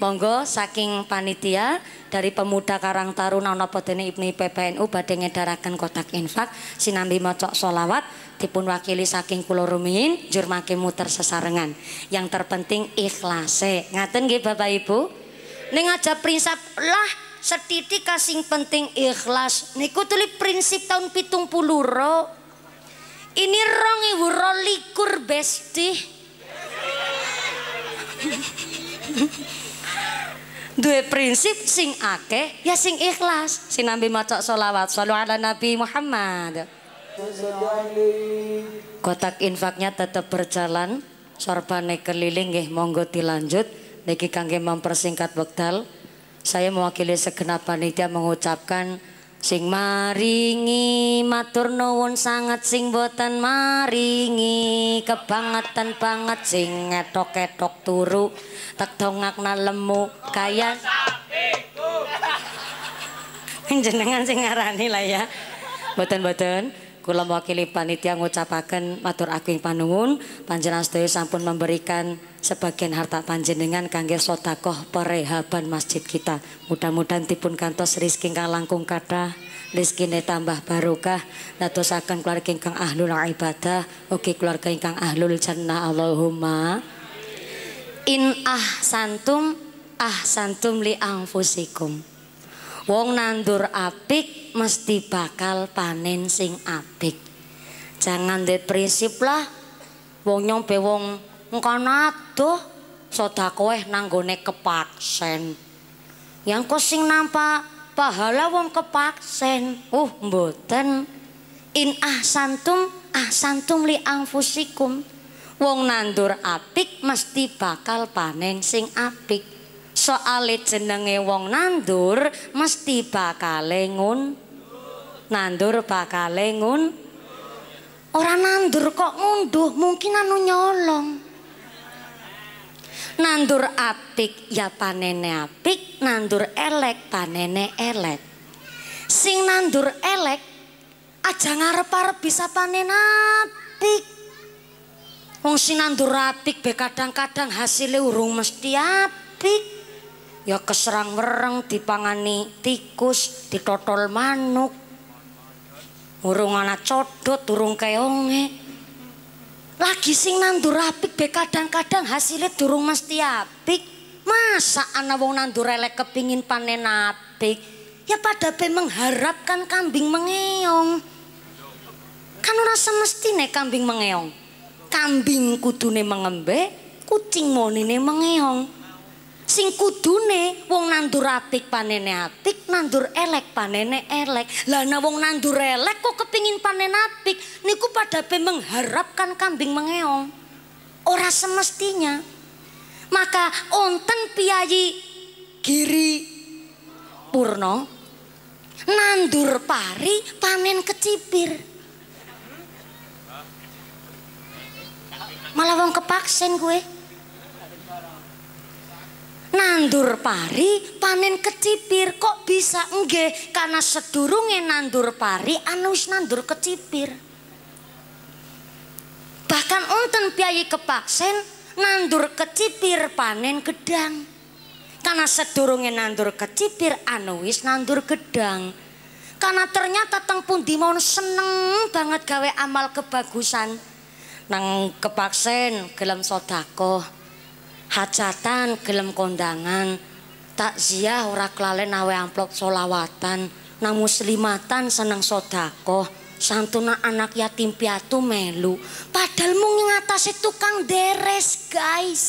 S1: monggo saking panitia dari pemuda Karang Taruna napa dene Ibni PPNU badhe ngedaraken kotak infak sinambi mocok solawat dipun wakili saking kula rumiyin jur muter sesarengan. Yang terpenting ikhlas. Ngaten nggih Bapak Ibu? Ning aja prinsip lah setitik kasing penting ikhlas niku tuli prinsip tahun pitung puluh roh ini rong ibu rolikur besti. Dua prinsip sing ake ya sing ikhlas. nabi macok solawat. selalu ala Nabi Muhammad. Kotak infaknya tetap berjalan. Sorbane keliling nggih monggo dilanjut. Niki kangge mempersingkat waktu. Saya mewakili segenap panitia mengucapkan Sing maringi matur nuwun sanget sing boten maringi kebangetan banget sing ngethok-ethok turu tedongakna lemu kaya jenengan sing ngarani ya boten-boten Kula mewakili panitia ngucapaken matur aking panuwun panjenengan sedaya sampun memberikan sebagian harta panjenengan kangge sedekah perehaban masjid kita. Mudah-mudahan dipun kantos rezeki kang langkung kathah, rezekine tambah barokah, dadosaken keluarga ingkang ahlul ibadah, oke keluarga ingkang ahlul jannah Allahumma. In ahsantum santum li anfusikum. Wong nandur apik mesti bakal panen sing apik. Jangan de prinsip lah. Wong nyompe wong engko aduh sedakoe nanggone kepaksen. Yang kok sing nampak pahala wong kepaksen. Uh mboten. In ahsantum ahsantum li anfusikum. Wong nandur apik mesti bakal panen sing apik. soale jenenge wong nandur mesti bakale ngun nandur bakale ngun ora nandur kok munduh, mungkin anu nyolong nandur apik ya panene apik nandur elek panene elek sing nandur elek aja ngarep arep bisa panen apik wong sing nandur apik be kadang-kadang hasilnya urung mesti apik ya keserang ngereng dipangani tikus ditotol manuk urung anak codot durung keonge lagi sing nandur apik be kadang-kadang hasilnya durung mesti apik masa anak wong nandur elek kepingin panen apik ya pada be mengharapkan kambing mengeong kan ora semestine kambing mengeong kambing kudune mengembe kucing monine mengeong sing kudune wong nandur atik panene atik nandur elek panene elek lah nah, wong nandur elek kok kepingin panen atik niku pada mengharapkan kambing mengeong ora semestinya maka onten piyayi giri purno nandur pari panen kecipir malah wong kepaksen gue nandur pari panen kecipir kok bisa enggak karena sedurunge nandur pari anu nandur kecipir bahkan unten piayi kepaksen nandur kecipir panen gedang karena sedurunge nandur kecipir anuis nandur gedang karena ternyata teng pundi seneng banget gawe amal kebagusan nang kepaksen gelem sodakoh hajatan gelem kondangan takziah ora kelalen nawe amplop solawatan nang muslimatan seneng sodakoh santuna anak yatim piatu melu padahal mung ngatasi tukang deres guys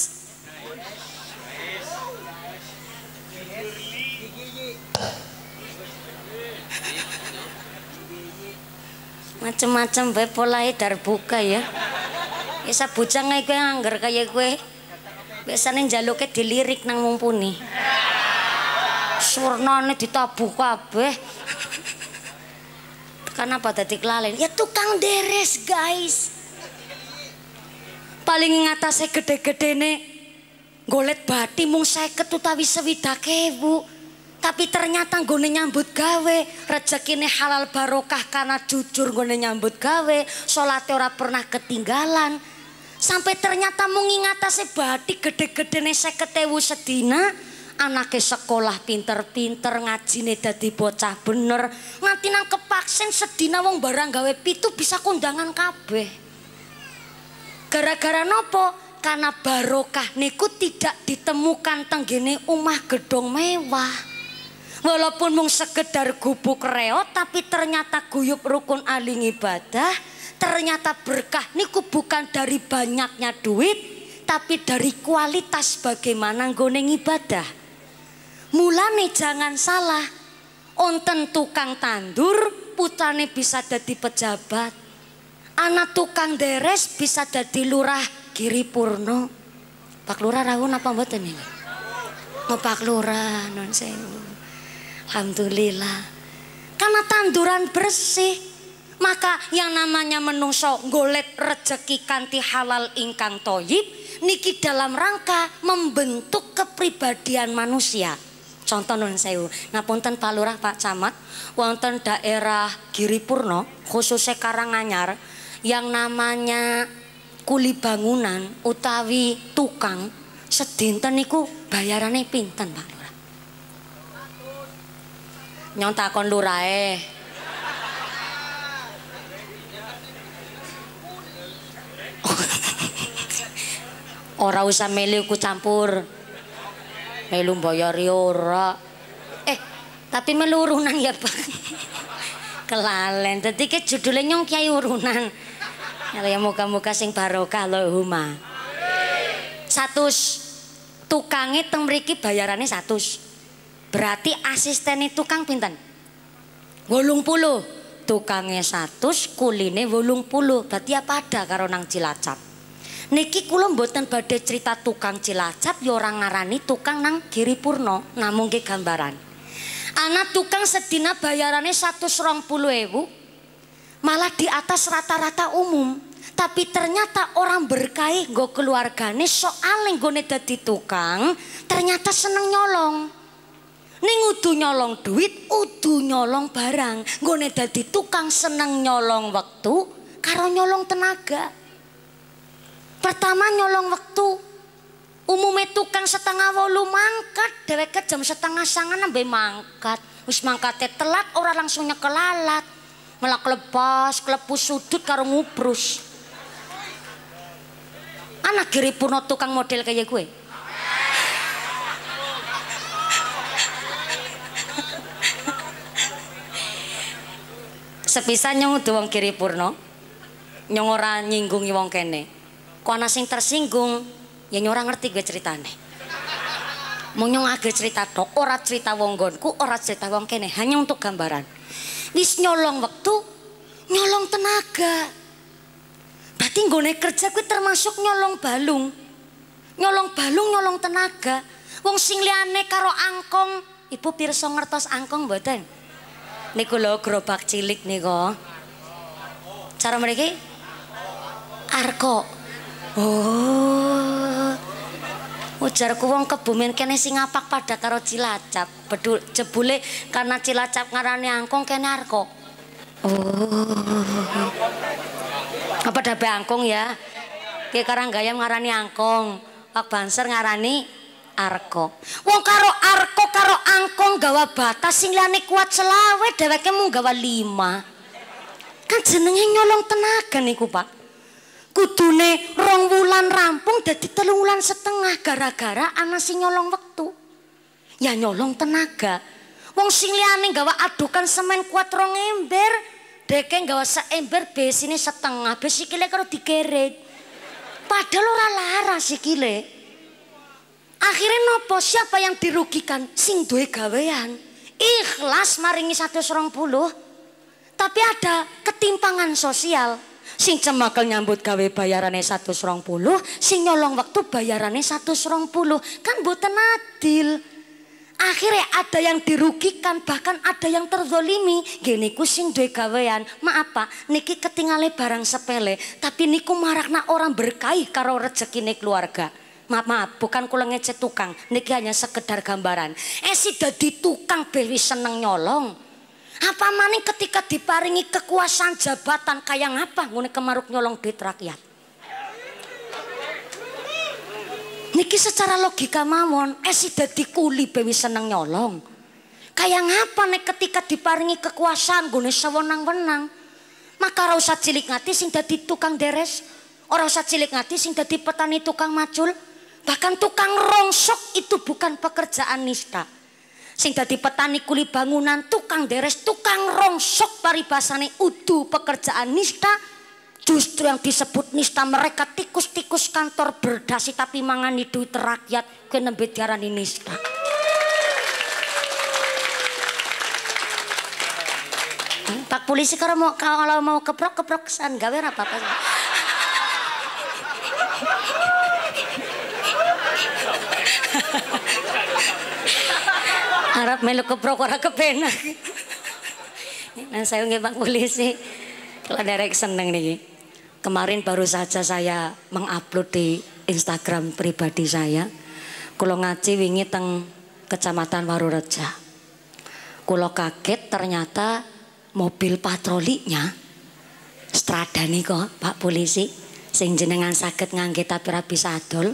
S1: macem-macem bae polahe dar ya Isa bocah kaya anggar kaya kowe biasanya njaluke dilirik nang mumpuni surnane ditabuh kabeh kenapa tadi kelalen ya tukang deres guys paling ngatasnya gede-gede nih golet bati mung seket utawi sewidake bu tapi ternyata gue nyambut gawe Rezeki ini halal barokah karena jujur gue nyambut gawe sholatnya ora pernah ketinggalan Sampai ternyata mengingatasi sebati gede-gede nih ketewu sedina. Anaknya sekolah pinter-pinter, ngajine dadi bocah bener. Nganti nang kepaksen sedina wong barang gawe pitu bisa kondangan kabeh. Gara-gara nopo? Karena barokah niku tidak ditemukan tenggene umah gedong mewah. Walaupun mung sekedar gubuk reot tapi ternyata guyup rukun aling ibadah Ternyata berkah niku bukan dari banyaknya duit, tapi dari kualitas bagaimana nggone ibadah. Mulane jangan salah, onten tukang tandur putrane bisa jadi pejabat. Anak tukang deres bisa jadi lurah Kiri Purno. Pak Lurah rawon apa buat ini? Oh, Pak Lurah non sewu. Alhamdulillah. Karena tanduran bersih maka yang namanya menungso golek rejeki kanti halal ingkang toyib niki dalam rangka membentuk kepribadian manusia. Contoh nun sewu, ngapunten Pak Lurah Pak Camat, wonten daerah Giripurno, khususnya Karanganyar, yang namanya kuli bangunan utawi tukang sedinten niku bayarannya pinten Pak Lurah. Nyontakon Lurah eh ora usah melu ku campur melu mbayari ora eh tapi melu urunan ya pak kelalen tadi ke judulnya nyong kiai urunan ya muka-muka sing barokah lo huma Satus tukangnya teng mriki bayarannya satus berarti asisten tukang pinten wolung puluh Tukangnya satu, kuline puluh. berarti apa ada karo nang Cilacap niki kulo mboten badai cerita tukang Cilacap ya arani ngarani tukang nang Purno namung ke gambaran Anak tukang sedina bayarannya satu puluh ribu. malah di atas rata-rata umum tapi ternyata orang berkah nggo keluargane soal gue dadi tukang ternyata seneng nyolong Ning udu nyolong duit, udu nyolong barang. Nggone dadi tukang seneng nyolong waktu karo nyolong tenaga. Pertama nyolong waktu. Umume tukang setengah wolu mangkat, dheweke jam setengah sangan nembe mangkat. Wis mangkate telat ora langsung nyekel alat. Melak lepas, klepu sudut karo ngubrus. Anak giri puno tukang model kayak gue. sepisan nyong wong kiri purno nyong ora nyinggungi wong kene ku ana sing tersinggung ya nyong ora ngerti gue ceritane Mau nyong agak cerita tok ora cerita wong gonku ora cerita wong kene hanya untuk gambaran wis nyolong waktu nyolong tenaga berarti nggone kerja gue termasuk nyolong balung nyolong balung nyolong tenaga wong sing karo angkong ibu pirsa ngertos angkong mboten niku lho gerobak cilik niko. Cara mriki? Arko. Oh. Ujarku wong kebumen kene sing ngapak padha karo Cilacap. Bedul jebule karena Cilacap ngarani angkong kene arko. Oh. Apa dabe angkong ya? Ki karang gayam ngarani angkong. Pak Banser ngarani Arko. Wong karo Arko karo Angkong gawa batas sing kuat selawe dheweke mung gawa lima. Kan jenenge nyolong tenaga niku, Pak. Kudune rong wulan rampung dadi telung wulan setengah gara-gara ana sing nyolong wektu. Ya nyolong tenaga. Wong sing gawa adukan semen kuat rong ember, dheke gawa seember besine setengah, besikile karo digeret. Padahal ora si sikile. Akhirnya nopo siapa yang dirugikan? Sing duwe gawean. Ikhlas maringi satu serong puluh. Tapi ada ketimpangan sosial. Sing cemakel nyambut gawe bayarannya satu serong puluh. Sing nyolong waktu bayarannya satu serong puluh. Kan buatan adil. Akhirnya ada yang dirugikan bahkan ada yang terzolimi. Gini ku sing duwe gawean. Maaf pak, niki ketinggalan barang sepele. Tapi niku marakna orang berkaih karo rezeki ini keluarga maaf maaf bukan kula ngecek tukang niki hanya sekedar gambaran Eh si dadi tukang bewi seneng nyolong apa maning ketika diparingi kekuasaan jabatan kaya ngapa ngene kemaruk nyolong duit rakyat niki secara logika mawon esi eh, dadi kuli bewi seneng nyolong kaya ngapa nek ketika diparingi kekuasaan gune sewenang-wenang maka ora cilik ngati sing dadi tukang deres Orang usah cilik ngati sing dadi petani tukang macul. Bahkan tukang rongsok itu bukan pekerjaan nista. Sing dadi petani kuli bangunan, tukang deres, tukang rongsok paribasane udu pekerjaan nista. Justru yang disebut nista mereka tikus-tikus kantor berdasi tapi mangani duit rakyat kue nembe diarani nista. Pak polisi kalau mau kalau mau keprok keprok san gawe apa apa. Harap melu keprok ke kepenak. Nah saya nggih Pak Polisi. Kalau derek seneng nih. Kemarin baru saja saya mengupload di Instagram pribadi saya. Kulo ngaci wingi teng Kecamatan Warureja. Kulo kaget ternyata mobil patrolinya stradani kok Pak Polisi sing jenengan sakit ngangge tapi rabi sadol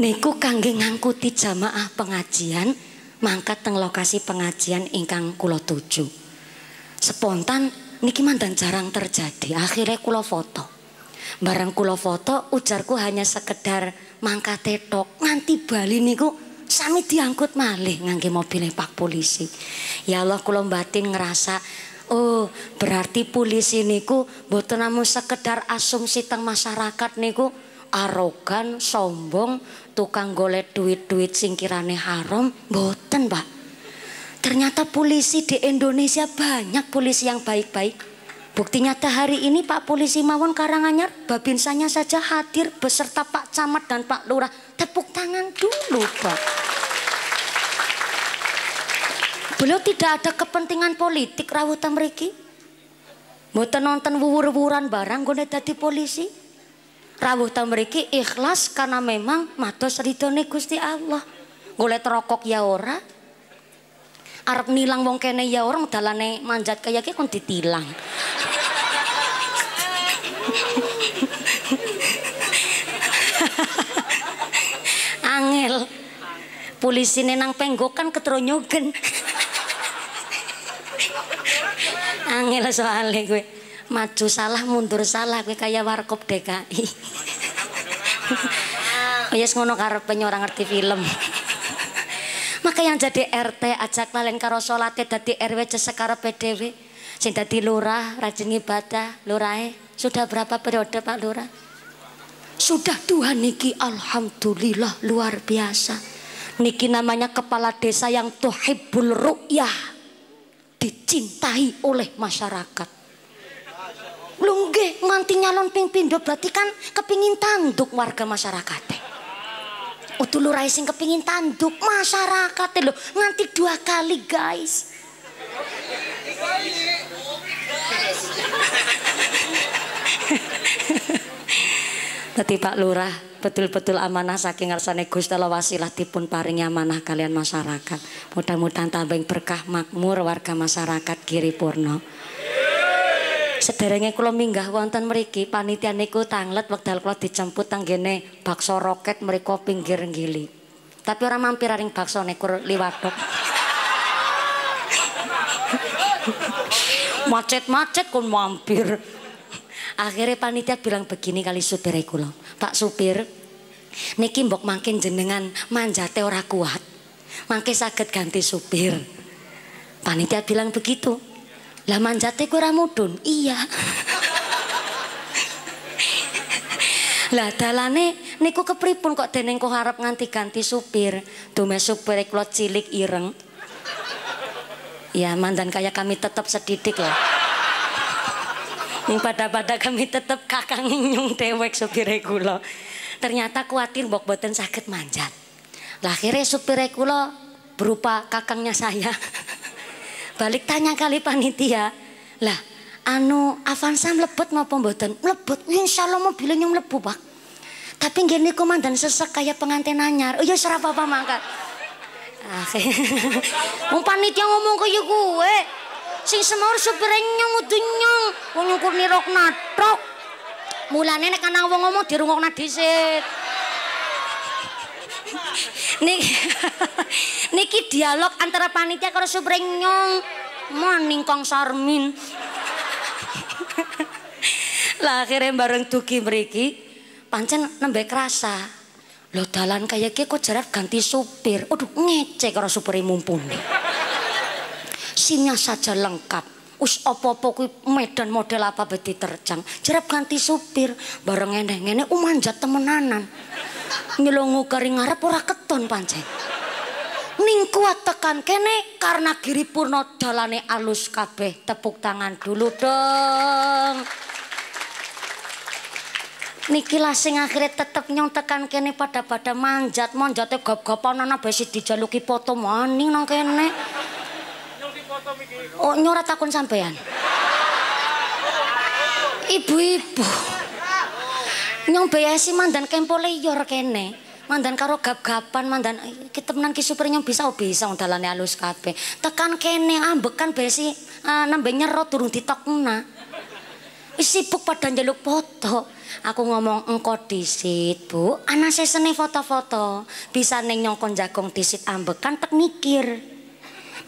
S1: niku kangge ngangkuti jamaah pengajian mangkat teng lokasi pengajian ingkang kula tuju. Spontan niki mandang jarang terjadi. Akhirnya kula foto. Barang kula foto ujarku hanya sekedar mangkat tok nganti Bali niku sami diangkut malih ngangge mobilnya Pak polisi. Ya Allah kula batin ngerasa Oh, berarti polisi niku mboten namung sekedar asumsi teng masyarakat niku arogan, sombong, tukang golek duit-duit singkirane haram, mboten, Pak. Ternyata polisi di Indonesia banyak polisi yang baik-baik. Bukti nyata hari ini Pak Polisi Mawon Karanganyar, Babinsanya saja hadir beserta Pak Camat dan Pak Lurah. Tepuk tangan dulu, Pak. Beliau tidak ada kepentingan politik rawutan tamriki mau nonton wuwur-wuran barang gue jadi polisi. Rawutan tamriki ikhlas karena memang matos ridhone Gusti Allah. liat rokok ya ora. Arep nilang wong kene ya orang dalane manjat kayak ki kon ditilang. Angel. polisi nenang penggokan ketronyogen. Angel soalnya gue maju salah mundur salah gue kayak warkop DKI. Oh, yes ngono karepe orang ngerti film. Maka yang jadi RT ajak lalin karo salate dadi RW sekarepe dhewe. Sing di lurah rajin ibadah, lurahe sudah berapa periode Pak Lurah? Sudah Tuhan niki alhamdulillah luar biasa. Niki namanya kepala desa yang tuhibbul ru'yah dicintai oleh masyarakat lu nganti nyalon pimpin dua berarti kan kepingin tanduk warga masyarakat Udu lu sing kepingin tanduk masyarakat lo nganti dua kali guys Dadi Pak Lurah betul-betul amanah saking ngarsane Gusti Allah wasilah dipun paringi amanah kalian masyarakat. Mudah-mudahan tambah berkah makmur warga masyarakat Purno. Sederenge kula minggah wonten mriki panitia niku tanglet wekdal kula dijemput tanggene bakso roket mereka pinggir ngili. Tapi orang mampir ring baksone kur liwatok. Macet-macet kon mampir. Akhirnya panitia bilang begini kali supir kula. Pak supir, niki mbok makin jenengan manjate ora kuat. Mangke sakit ganti supir. Panitia bilang begitu. Lah manjate kuwi ora mudun. Iya. Lah dalane niku kepripun kok dening ku harap nganti ganti supir. Dume supir e kula cilik ireng. Ya mandan kayak kami tetap sedidik loh pada-pada kami tetap kakang nyung tewek supir kula. Ternyata kuatir bok boten sakit manjat. Lah akhirnya supir kula berupa kakangnya saya. Balik tanya kali panitia. Lah anu Avanza mlebet napa mboten? Mlebet. Insyaallah mobilnya yang mlebu, Pak. Tapi gini komandan sesek kayak pengantin anyar. Oh ya serapa apa mangkat. Mau ah, Panitia ngomong kayak gue sing semar nyong udunyong wong nyukur nirok natok mulane nek kanang wong ngomong dirungokna dhisik niki niki dialog antara panitia karo nyong, maning kong sarmin lah akhirnya bareng tuki meriki, pancen nembe kerasa lo dalan kayak kok jarak ganti supir aduh ngecek karo supir mumpuni sinya saja lengkap. Us opo-opo kuwi medan model apa beti terjang. Jerap ganti supir, bareng ngene-ngene umanjat um, temenanan. nyelongo kari ngarep ora keton pancen. Ning kuat tekan kene karena giri purno dalane alus kabeh. Tepuk tangan dulu dong. Niki lah sing akhirnya tetep nyong tekan kene pada pada manjat manjatnya gap gopan anak besi dijaluki foto maning nang kene. Oh nyorat takon sampean. Ibu-ibu. Nyong si mandan kempo leyor kene. Mandan karo gap-gapan mandan ketemenan ki supir nyong bisa oh, bisa oh, dalane alus kabeh. Tekan kene ambekan besi uh, ah, ro nyerot durung ditokna. Sibuk pada njaluk foto. Aku ngomong engko disit, Bu. Ana sesene foto-foto. Bisa nyong nyongkon jagong disit ambekan tek mikir.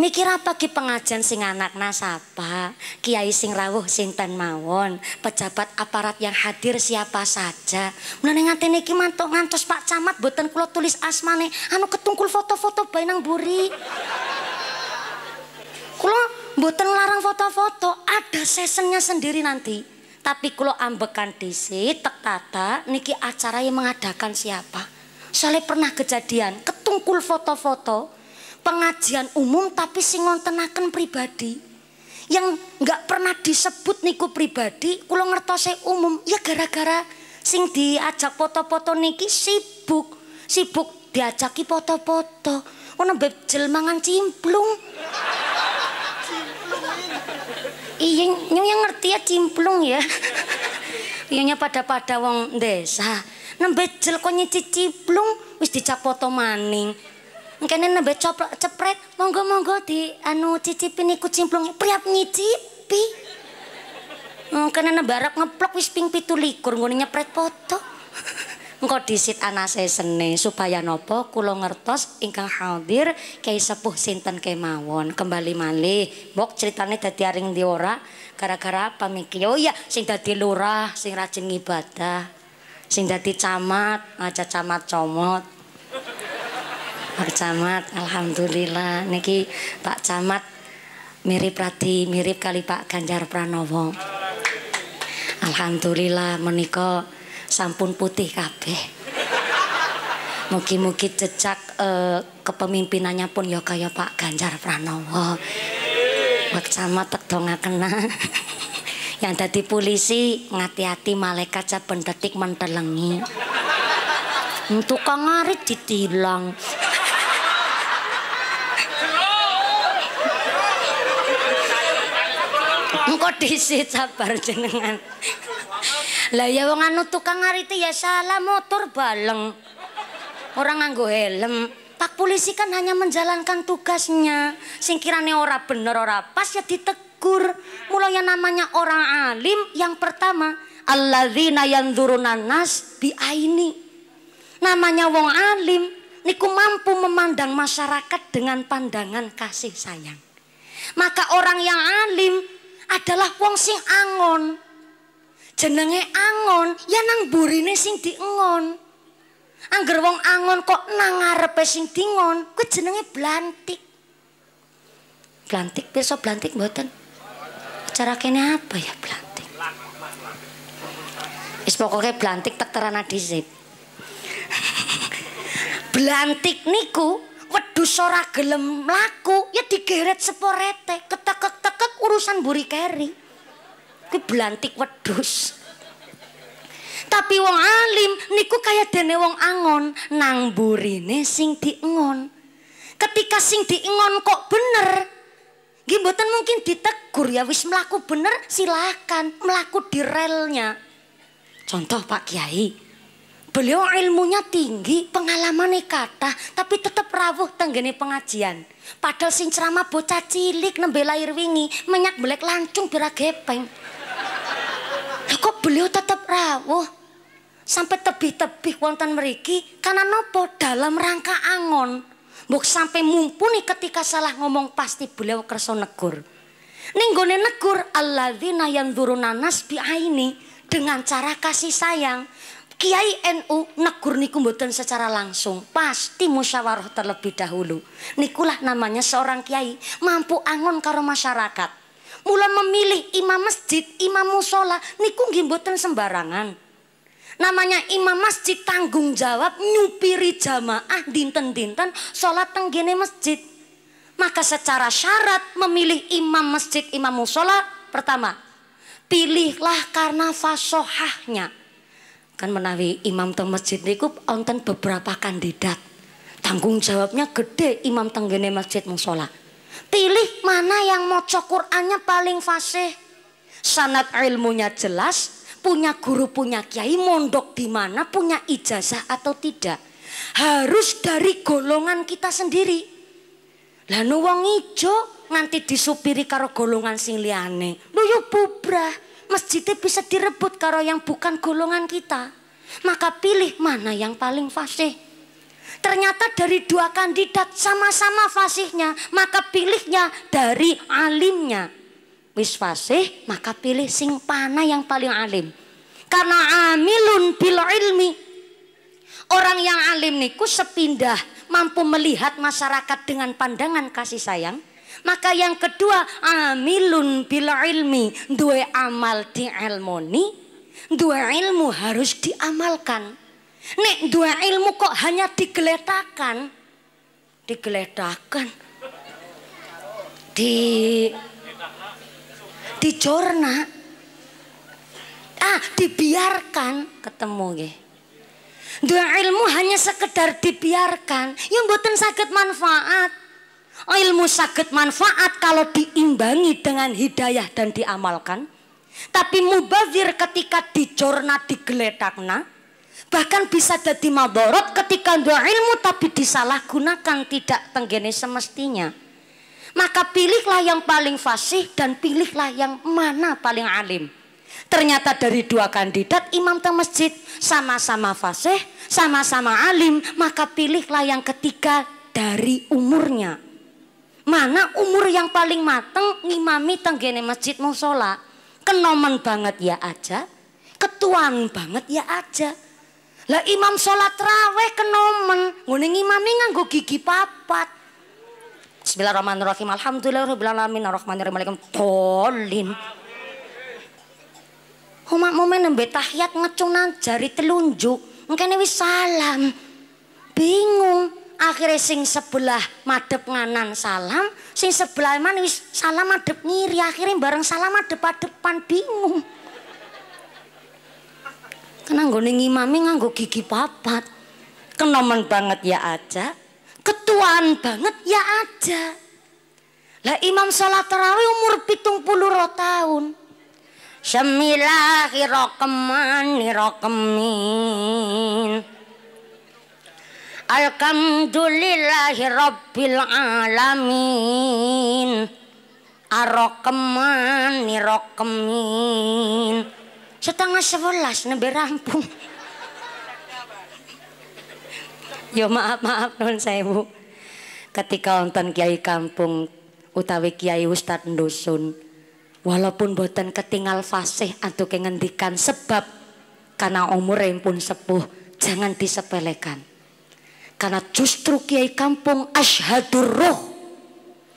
S1: Mikir apa ki pengajian sing anak siapa, kiai sing rawuh sinten mawon, pejabat aparat yang hadir siapa saja. Mulane nanti niki mantok ngantos Pak Camat boten kulo tulis asmane, anu ketungkul foto-foto bayang buri. kulo boten larang foto-foto, ada sesennya sendiri nanti. Tapi kulo ambekan disi, tek tata, niki acara yang mengadakan siapa. Soalnya pernah kejadian, ketungkul foto-foto, pengajian umum tapi sing ngontenaken pribadi yang nggak pernah disebut niku pribadi kula ngertose umum ya gara-gara sing diajak foto-foto niki sibuk sibuk diajaki foto-foto ono beb jelmangan cimplung iya nyonya ngerti ya cimplung ya iya, nyonya pada-pada wong desa nembe jel kok nyicip cimplung wis dicak foto maning Kene nembe cepret, monggo-monggo di anu cicipin ikut cimplunge priap nyicipi. Kene nembarak ngeplok wis ping 17 ngono nyepret foto. engko disit anase sene supaya nopo kula ngertos ingkang hadir kayak Sepuh sinten mawon, kembali malih bok ceritane dadi aring ndi ora gara-gara apa miki oh iya sing dadi lurah sing rajin ibadah sing dadi camat aja camat comot Pak Camat, alhamdulillah niki Pak Camat mirip Rati, mirip kali Pak Ganjar Pranowo. Alhamdulillah menika sampun putih kabeh. Mugi-mugi cecak eh, kepemimpinannya pun ya kaya Pak Ganjar Pranowo. Pak Camat tegdonga kena. yang tadi polisi ngati-hati malaikat saben detik mentelengi tukang ngarit ditilang engko disit sabar jenengan lah ya wong anu tukang ngariti ya salah motor baleng orang nganggo helm pak polisi kan hanya menjalankan tugasnya singkirannya ora bener ora pas ya ditegur mulai yang namanya orang alim yang pertama alladzina yanzuruna nas biaini namanya wong alim niku mampu memandang masyarakat dengan pandangan kasih sayang maka orang yang alim adalah wong sing angon. Jenenge angon, ya nang burine sing diengon. Angger wong angon kok nang ngarepe sing dingon, kuwi jenenge blantik. Blantik besok blantik mboten. Cara kene apa ya blantik? Wis pokoke blantik tak terana dhisik. blantik niku Wedus ora gelem laku ya digeret seporete ketekek-tekek urusan buri keri ku wedus. wedus tapi wong alim niku kaya dene wong angon nang burine sing diengon ketika sing diengon kok bener gibatan mungkin ditegur ya wis melaku bener silahkan melaku di relnya contoh Pak Kiai Beliau ilmunya tinggi, pengalamannya kata, tapi tetap rawuh tenggene pengajian. Padahal sing ceramah bocah cilik nembe lahir wingi, menyak belek lancung bira gepeng. Kok beliau tetap rawuh? Sampai tebih-tebih wonten meriki, karena nopo dalam rangka angon. Mbok sampai mumpuni ketika salah ngomong pasti beliau kerso negur. Ninggone negur alladzina yang durunanas biaini dengan cara kasih sayang. Kiai NU negur niku mboten secara langsung, pasti musyawarah terlebih dahulu. Nikulah namanya seorang kiai mampu angon karo masyarakat. Mula memilih imam masjid, imam musola niku nggih mboten sembarangan. Namanya imam masjid tanggung jawab nyupiri jamaah dinten-dinten sholat tenggene masjid. Maka secara syarat memilih imam masjid, imam musola pertama pilihlah karena fasohahnya kan menawi imam teng masjid niku wonten beberapa kandidat. Tanggung jawabnya gede imam tenggene masjid musola. Pilih mana yang mau Qur'annya paling fasih. Sanat ilmunya jelas, punya guru, punya kiai, mondok di mana, punya ijazah atau tidak. Harus dari golongan kita sendiri. Lah nu wong ijo nganti disupiri karo golongan sing liyane. Lu yo bubrah masjidnya bisa direbut karo yang bukan golongan kita. Maka pilih mana yang paling fasih. Ternyata dari dua kandidat sama-sama fasihnya, maka pilihnya dari alimnya. Wis fasih, maka pilih sing panah yang paling alim. Karena amilun bil ilmi. Orang yang alim niku sepindah mampu melihat masyarakat dengan pandangan kasih sayang maka yang kedua amilun bil ilmi, dua amal di dielmoni, dua ilmu harus diamalkan. Nek dua ilmu kok hanya digeletakan, digeletakan, di dijorna, ah dibiarkan ketemu gih. Dua ilmu hanya sekedar dibiarkan, yang buatan sakit manfaat. Ilmu sakit manfaat kalau diimbangi dengan hidayah dan diamalkan. Tapi mubazir ketika dicorna digeletakna Bahkan bisa jadi madorot ketika dua ilmu tapi disalahgunakan tidak tenggene semestinya. Maka pilihlah yang paling fasih dan pilihlah yang mana paling alim. Ternyata dari dua kandidat imam teng masjid sama-sama fasih, sama-sama alim, maka pilihlah yang ketiga dari umurnya. Mana umur yang paling mateng ngimami tenggene masjid musola. Kenomen banget ya aja, ketuan banget ya aja. Lah imam sholat raweh kenomen, ngene ngimami nganggo gigi papat. Bismillahirrahmanirrahim. Alhamdulillahirrahmanirrahim. Arrahmanirrahim. Tolin. mau menembe tahiyat ngecunan jari telunjuk. Engkene wis salam. Bingung akhirnya sing sebelah madep nganan salam sing sebelah mana wis salam madep ngiri akhirnya bareng salam madep depan bingung kena nggone ngimami nganggo gigi papat kenomen banget ya aja ketuaan banget ya aja lah imam sholat terawih umur pitung puluh tahun rokemin. Alhamdulillahi Rabbil Alamin Arokeman nirokemin Setengah sebelas nabi rampung Yo ya, maaf maaf non saya bu Ketika nonton kiai kampung Utawi kiai ustad dusun Walaupun boten ketinggal fasih Atau kengendikan sebab Karena umur yang pun sepuh Jangan disepelekan karena justru kiai kampung ashadur roh.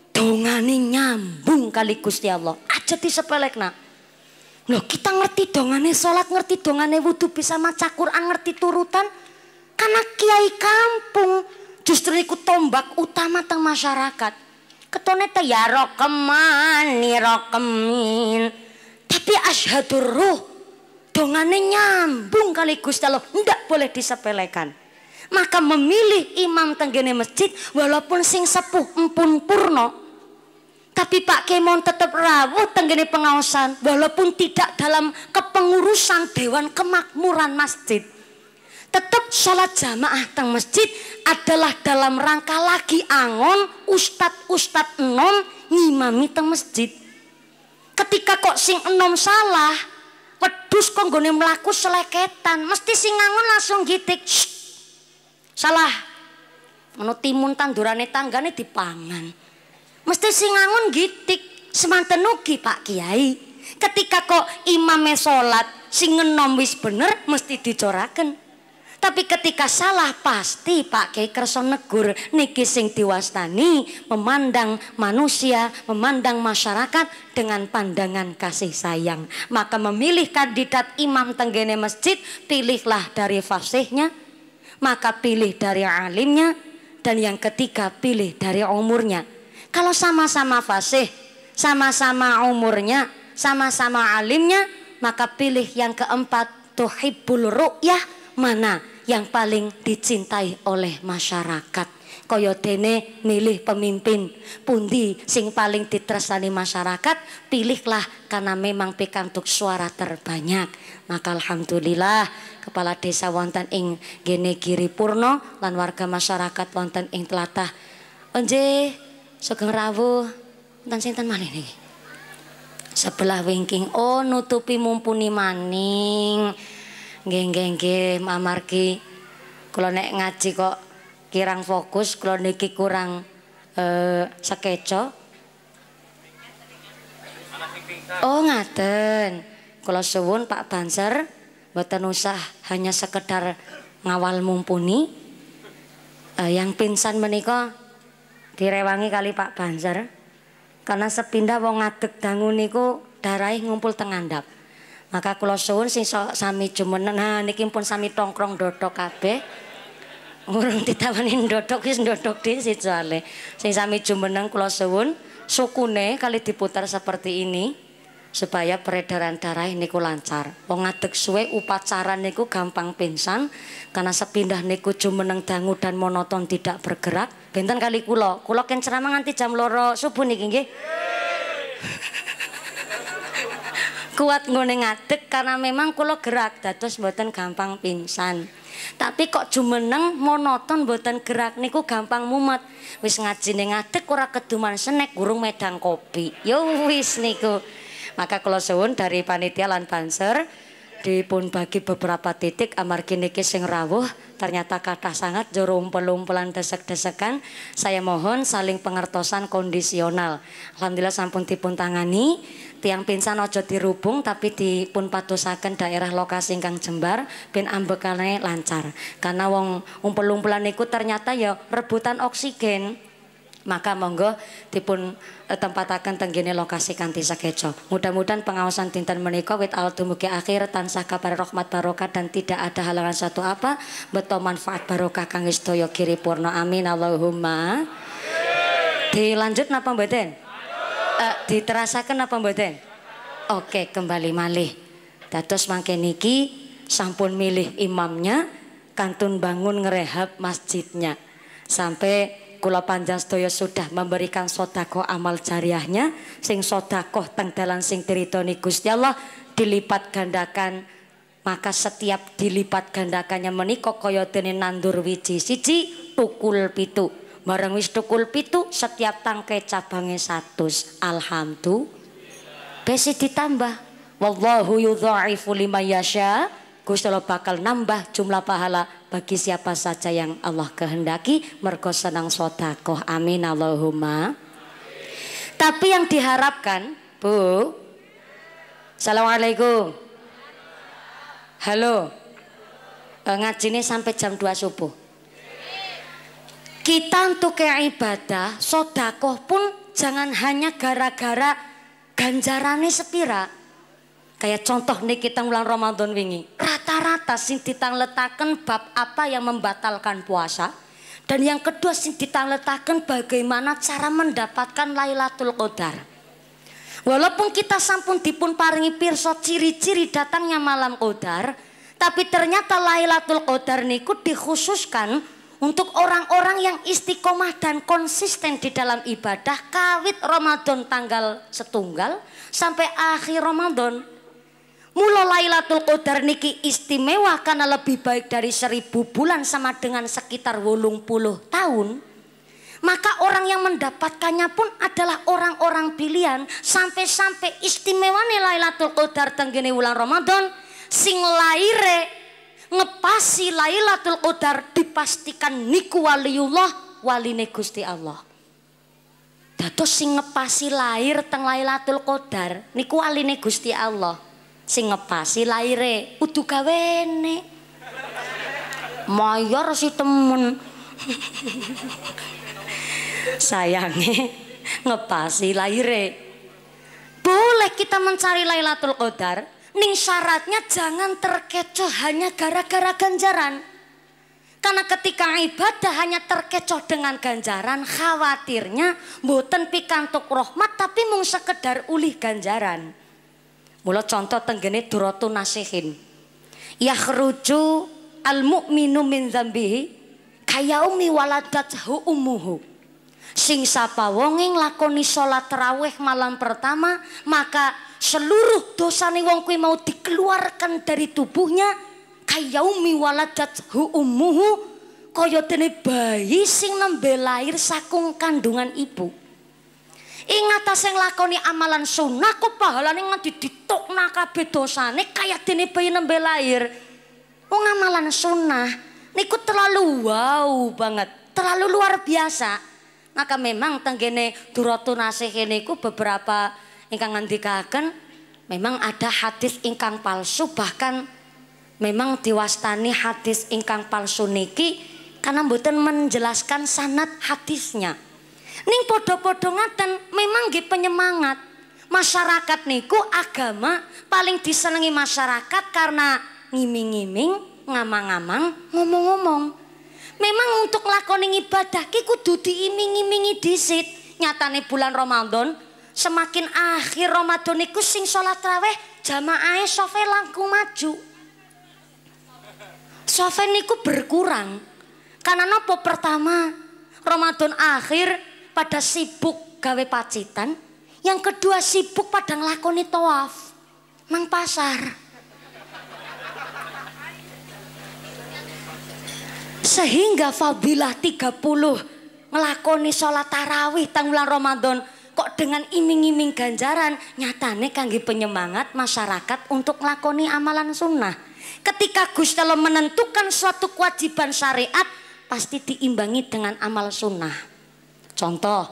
S1: dongani nyambung kali Gusti Allah. Aja nak. Loh kita ngerti dongane sholat, ngerti dongane wudhu, bisa maca Quran, ngerti turutan. Karena kiai kampung justru ikut tombak utama teng masyarakat. Ketone teh ya rokeman, rokemin. Tapi ashadur ruh, dongane nyambung kali Gusti Allah, ndak boleh disepelekan. Maka memilih imam tenggene masjid walaupun sing sepuh empun purno. Tapi Pak Kemon tetap rawuh tenggene pengawasan walaupun tidak dalam kepengurusan Dewan Kemakmuran Masjid. Tetap sholat jamaah teng masjid adalah dalam rangka lagi angon ustad-ustad enom ngimami teng masjid. Ketika kok sing enom salah, wedus kok melaku seleketan, mesti sing angon langsung gitik. Shh, Salah. Menut timun tandurane tanggane dipangan. Mesti singangun gitik semanten ugi Pak Kiai. Ketika kok imame sholat singen ngenom bener mesti dicoraken. Tapi ketika salah pasti Pak Kiai kerso negur niki sing diwastani memandang manusia, memandang masyarakat dengan pandangan kasih sayang. Maka memilih kandidat imam tenggene masjid, pilihlah dari fasihnya, maka pilih dari alimnya dan yang ketiga pilih dari umurnya. Kalau sama-sama fasih, sama-sama umurnya, sama-sama alimnya, maka pilih yang keempat tuhibbul ru'yah mana yang paling dicintai oleh masyarakat kaya dene milih pemimpin pundi sing paling ditresani masyarakat pilihlah karena memang pikantuk suara terbanyak maka alhamdulillah kepala desa wonten ing gene Kiri Purno lan warga masyarakat wonten ing telatah Onje sugeng rawuh wonten sinten malih niki sebelah wingking oh nutupi mumpuni maning geng-geng geng, mamargi kalau nek ngaji kok kirang fokus kalau niki kurang eh, sekeco oh ngaten kalau suwun Pak Banser mboten usah hanya sekedar ngawal mumpuni eh, yang pingsan menika direwangi kali Pak Banser karena sepindah wong ngadeg dangu niku darahih ngumpul tengandap maka kalau suwun sing sami jumeneng nah niki pun sami tongkrong dodok kabeh Urung ditawani ndodhok wis ndodhok dhisik jale. Sing sami jumeneng kula suwun sukune kali diputar seperti ini supaya peredaran darah niku lancar. Wong ngadeg suwe upacara niku gampang pingsan karena sepindah niku jumeneng dangu dan monoton tidak bergerak. Benten kali kula, kula ken ceramah nganti jam loro subuh niki nggih kuat ngone ngadek karena memang kulo gerak dados buatan gampang pingsan. Tapi kok jumeneng monoton buatan gerak niku gampang mumet. Wis ngajine ngadek ora keduman senek gurung medang kopi. yo wis niku. Maka kula suwun dari panitia lan banser dipun bagi beberapa titik amargi niki sing rawuh ternyata kata sangat jorong pelum pelan desek-desekan saya mohon saling pengertosan kondisional alhamdulillah sampun dipun tangani tiang pinsan ojo dirubung tapi dipun patusaken daerah lokasi ingkang jembar ben ambekane lancar karena wong umpel-umpelan niku ternyata ya rebutan oksigen maka monggo di dipun eh, tempatakan tenggini lokasi kanti sakeco. Mudah-mudahan pengawasan dinten meniko wit al dumugi akhir tansah kabar rahmat barokah dan tidak ada halangan satu apa, beto manfaat barokah kang toyo kiri purno Amin Allahumma. Dilanjut napa mboten? uh, diterasakan apa mboten? Oke, okay, kembali malih. Dados mangke niki sampun milih imamnya kantun bangun ngerehab masjidnya. Sampai kula panjang sedaya sudah memberikan sodako amal jariahnya sing sodako teng dalan sing diridoni Gusti Allah dilipat gandakan maka setiap dilipat gandakannya menika kaya nandur wiji siji tukul pitu Barang wis tukul pitu setiap tangke cabangnya satu. Alhamdulillah. Besi ditambah. Wallahu yudha'ifu lima yasha. Gusti Allah bakal nambah jumlah pahala bagi siapa saja yang Allah kehendaki. Mergo senang sodakoh. Amin Allahumma. Amin. Tapi yang diharapkan, Bu. Assalamualaikum. Halo. Halo. Eh, sampai jam 2 subuh. Kita untuk kayak ibadah, sodakoh pun jangan hanya gara-gara ganjarannya sepira. Kayak contoh nih kita ulang Ramadan wingi. Rata-rata sing letakkan bab apa yang membatalkan puasa. Dan yang kedua sing letakkan bagaimana cara mendapatkan Lailatul Qadar. Walaupun kita sampun dipun paringi pirsa ciri-ciri datangnya malam qadar, tapi ternyata Lailatul Qadar niku dikhususkan untuk orang-orang yang istiqomah dan konsisten di dalam ibadah kawit Ramadan tanggal setunggal sampai akhir Ramadan. Mula Lailatul Qadar niki istimewa karena lebih baik dari seribu bulan sama dengan sekitar wolung puluh tahun. Maka orang yang mendapatkannya pun adalah orang-orang pilihan sampai-sampai istimewa nih Lailatul Qadar tenggene wulan Ramadan sing laire ngepasi Lailatul Qadar dipastikan niku waliullah waline Gusti Allah. Dados sing ngepasi lahir teng Lailatul Qadar niku waline Gusti Allah. Sing ngepasi laire kudu gawene. Mayor si temen. Sayange ngepasi laire. Boleh kita mencari Lailatul Qadar Ning syaratnya jangan terkecoh hanya gara-gara ganjaran. Karena ketika ibadah hanya terkecoh dengan ganjaran, khawatirnya mboten pikantuk rahmat tapi mung sekedar ulih ganjaran. Mula contoh tenggene duratu nasihin. Yakhruju al-mu'minu min umi waladat waladathu umuhu, Sing sapa wonging nglakoni salat raweh malam pertama, maka seluruh dosa nih wong kui mau dikeluarkan dari tubuhnya kayaumi waladat hu umuhu koyote nih bayi sing nembe lahir sakung kandungan ibu ingat yang lakoni amalan sunah pahala pahalane nganti ditokna kabeh dosane kayak dene bayi nembe lahir wong amalan sunah niku terlalu wow banget terlalu luar biasa maka memang tenggene duratu nasih beberapa ingkang ngandikaken memang ada hadis ingkang palsu bahkan memang diwastani hadis ingkang palsu niki karena mboten menjelaskan sanat hadisnya. Ning podo-podo ngaten memang nggih penyemangat masyarakat niku agama paling disenangi masyarakat karena ngiming-ngiming, ngamang-ngamang, ngomong-ngomong. Memang untuk lakoni ibadah kiku dudi iming imingi disit. Nyatane bulan Ramadan semakin akhir Ramadan iku sing salat raweh jamaahnya sofe langkung maju. Sofe niku berkurang. Karena nopo pertama Ramadan akhir pada sibuk gawe pacitan, yang kedua sibuk pada nglakoni toaf nang pasar. Sehingga fadilah 30 ngelakoni sholat tarawih tanggulan Ramadan kok dengan iming-iming ganjaran nyatane kangge penyemangat masyarakat untuk lakoni amalan sunnah ketika Gus Allah menentukan suatu kewajiban syariat pasti diimbangi dengan amal sunnah contoh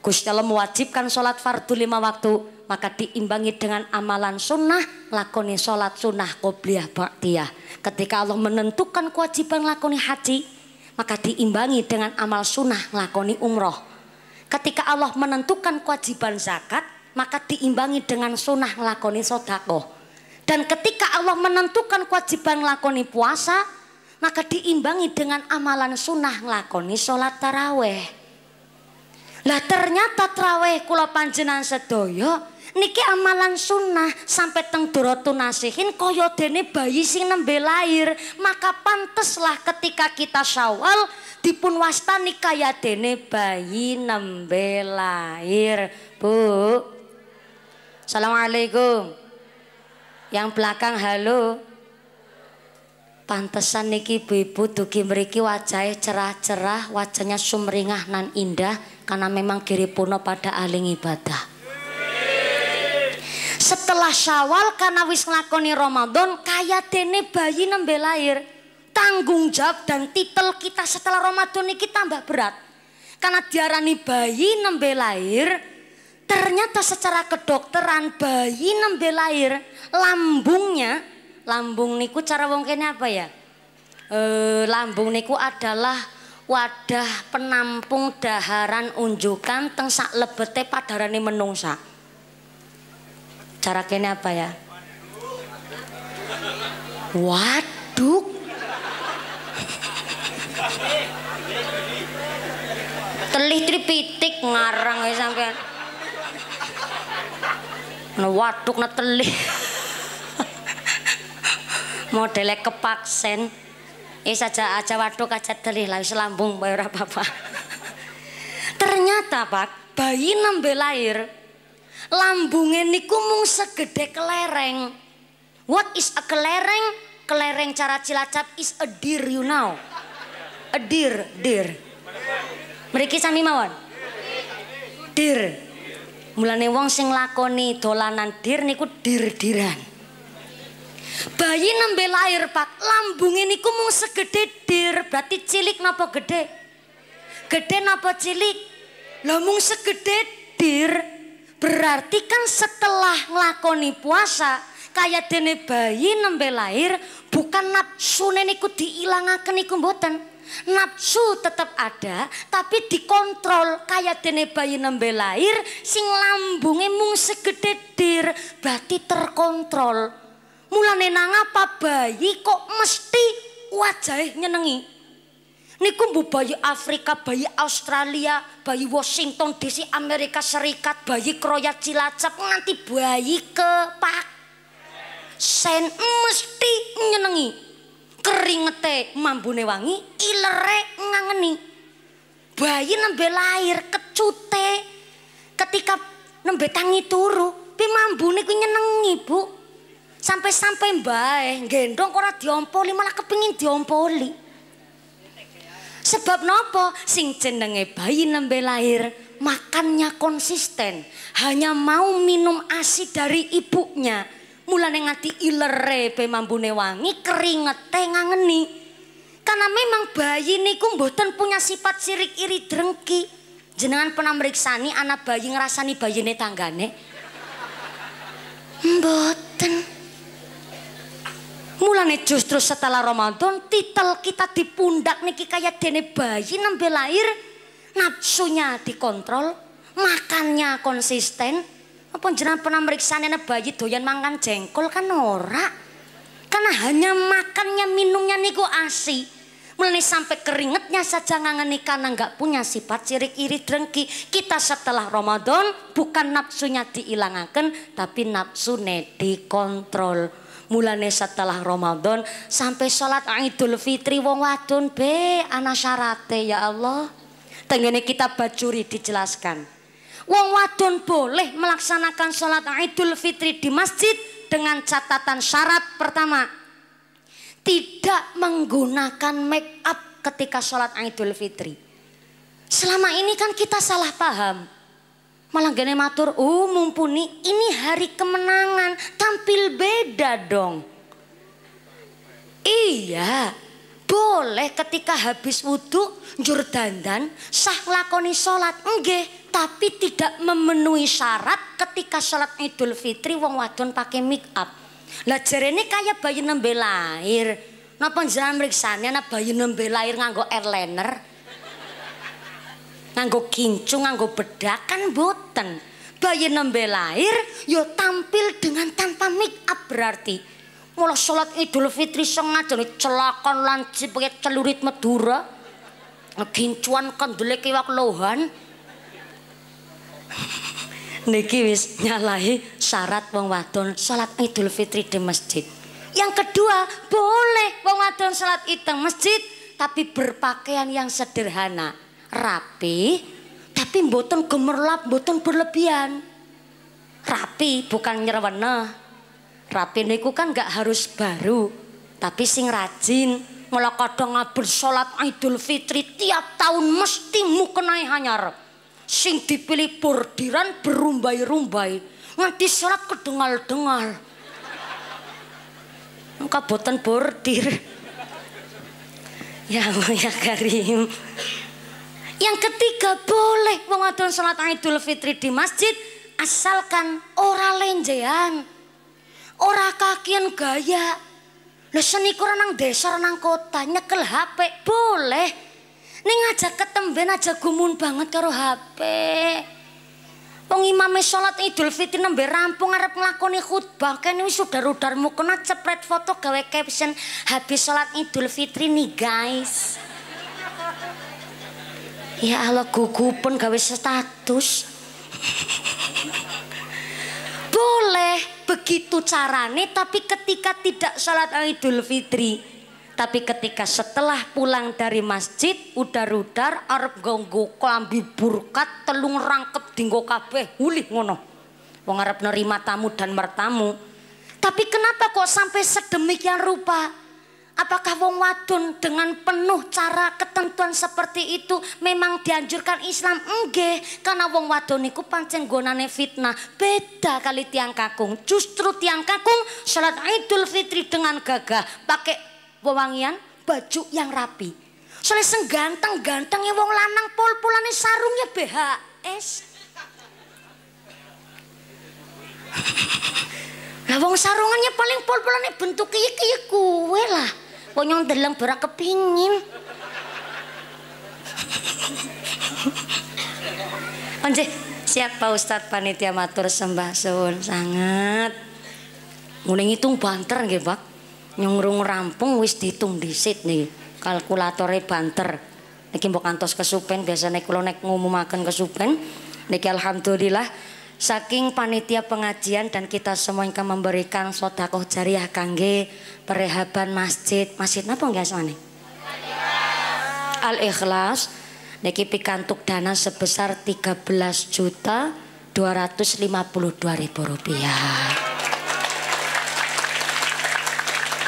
S1: Gus Allah mewajibkan sholat fardu lima waktu maka diimbangi dengan amalan sunnah lakoni sholat sunnah qobliyah baktiyah ketika Allah menentukan kewajiban lakoni haji maka diimbangi dengan amal sunnah lakoni umroh Ketika Allah menentukan kewajiban zakat, maka diimbangi dengan sunnah ngelakoni sodako Dan ketika Allah menentukan kewajiban ngelakoni puasa, maka diimbangi dengan amalan sunnah ngelakoni sholat taraweh. Lah ternyata taraweh kulo panjenan sedoyo niki amalan sunnah sampai teng durotu nasihin koyo dene bayi sing nembe lahir maka panteslah ketika kita syawal dipun wastani kaya dene bayi nembe lahir Bu Assalamualaikum yang belakang halo pantesan niki ibu-ibu duki meriki wajahnya cerah-cerah, wajahnya sumringah nan indah karena memang puno pada aling ibadah setelah Syawal karena wis ngelakoni Ramadan kaya dene bayi nembe lahir. Tanggung jawab dan titel kita setelah Ramadan ini tambah berat. Karena diarani bayi nembe lahir, ternyata secara kedokteran bayi nembe lahir lambungnya lambung niku cara wong kene apa ya? E, lambung niku adalah wadah penampung daharan unjukan teng sak lebete padarani menungsa. Cara kene apa ya? Waduk. Telih tripitik ngarang ya sampean. Nah, waduk na telih. Modele kepaksen. Eh saja aja waduk aja telih lah selambung bae ora apa-apa. Ternyata Pak, bayi nembe lahir lambunge niku mung segede kelereng. What is a kelereng? Kelereng cara Cilacap is a deer you know. A deer, deer. Mriki sami mawon. Deer. Mulane wong sing lakoni dolanan deer niku dir-diran. Bayi nembe lahir Pak, lambunge niku mung segede dir, berarti cilik napa gede? Gede napa cilik? Lah segede dir, berarti kan setelah ngelakoni puasa kaya dene bayi nembe lahir bukan nafsu neniku diilangakan iku mboten Napsu tetap ada tapi dikontrol kaya dene bayi nembe lahir sing lambungnya mung segede dir berarti terkontrol mulane nang apa bayi kok mesti wajahnya nyenengi. niku mbu bayi Afrika, bayi Australia, bayi Washington DC, Amerika Serikat, bayi Kroya Cilacap nganti bayi ke Pak Sen mesti nyenengi. Keringete mambune wangi, ilere ngangeni. Bayi nembe lahir kecute ketika nembe tangi turu, pi mambune ku nyenengi, Bu. Sampai-sampai mbae gendong ora diompoli malah kepingin diompoli. Sebab nopo sing jenenge bayi nembe lahir makannya konsisten, hanya mau minum ASI dari ibunya. Mulane ngati ilere be mambune wangi tengang ngangeni. Karena memang bayi niku mboten punya sifat sirik iri drengki. Jenengan pernah meriksani anak bayi ngerasani bayine tanggane? Mboten. Mulane justru setelah Ramadan titel kita di pundak niki kayak dene bayi nembe lahir nafsunya dikontrol, makannya konsisten. Apa jenengan pernah meriksa nene bayi doyan mangan jengkol kan ora? Karena hanya makannya minumnya niku asi. Mulane sampai keringetnya saja ngangeni karena nggak punya sifat ciri iri drengki. Kita setelah Ramadan bukan nafsunya dihilangkan tapi nafsu dikontrol mulane setelah Ramadan sampai sholat Idul Fitri wong wadon be ana syarate ya Allah tengene kita bacuri dijelaskan wong wadon boleh melaksanakan sholat Idul Fitri di masjid dengan catatan syarat pertama tidak menggunakan make up ketika sholat Idul Fitri selama ini kan kita salah paham Malah gane matur, oh mumpuni ini hari kemenangan, tampil beda dong. Iya, boleh ketika habis wudhu, jur dandan, sah lakoni sholat, enggak. Tapi tidak memenuhi syarat ketika sholat idul fitri wong wadon pakai make up. Nah jarene kayak bayi nembe lahir. Napa jalan meriksanya nah bayi nembe lahir nganggo airliner. Nganggo kincung, nganggo bedakan boten. Bayi nembe lahir yo ya tampil dengan tanpa make up berarti. mulai sholat Idul Fitri sengaja celakon lancip pake celurit Madura. ngekincuan kendele kiwak lohan. Niki wis nyalahi syarat wong wadon salat Idul Fitri di masjid. Yang kedua, boleh wong wadon salat id masjid tapi berpakaian yang sederhana rapi tapi mboten gemerlap, mboten berlebihan. Rapi bukan nyreweneh. Rapi niku kan gak harus baru, tapi sing rajin. malah kadang ngabur sholat Idul Fitri tiap tahun mesti mukenai hanyar. Sing dipilih bordiran berumbai-rumbai, nanti salat kedengal-dengal. Engka boten bordir. Ya Allah ya Karim. Yang ketiga boleh wong wadon salat Idul Fitri di masjid asalkan ora lenjean. Ora kakian gaya. Lho seniku nang desa nang kota nyekel HP boleh. Ning aja ketemben aja gumun banget karo HP. Wong imame salat Idul Fitri nembe rampung arep nglakoni khutbah kene wis sudah udarmu mukena cepret foto gawe caption habis salat Idul Fitri nih guys. Ya Allah pun gawe status. Boleh begitu carane tapi ketika tidak salat Idul Fitri tapi ketika setelah pulang dari masjid udar-udar arep gonggo burkat telung rangkep dinggo kabeh Ulih ngono wong arep nerima tamu dan mertamu tapi kenapa kok sampai sedemikian rupa Apakah wong wadon dengan penuh cara ketentuan seperti itu memang dianjurkan Islam? Enggak, karena wong wadon itu pancen gonane fitnah. Beda kali tiang kakung. Justru tiang kakung sholat Idul Fitri dengan gagah, pakai wewangian baju yang rapi. Soalnya sengganteng-gantengnya wong lanang pol-polane sarungnya BHS. Lah wong sarungannya paling pol-polane bentuk iki kuwe lah. Wonyong deleng berak kepingin. Once siap Pak Ustadz panitia matur sembah suwun sangat. Mune ngitung banter nggih, Pak. Nyungrung rampung wis dihitung dhisit nih. Kalkulatornya banter. Niki mbok kantos kesupen biasane kula nek ngumumaken kesupen. Niki alhamdulillah saking panitia pengajian dan kita semua yang memberikan sodakoh jariah kangge perehaban masjid masjid apa enggak semuanya? al ikhlas niki pikantuk dana sebesar 13 juta 252 ribu rupiah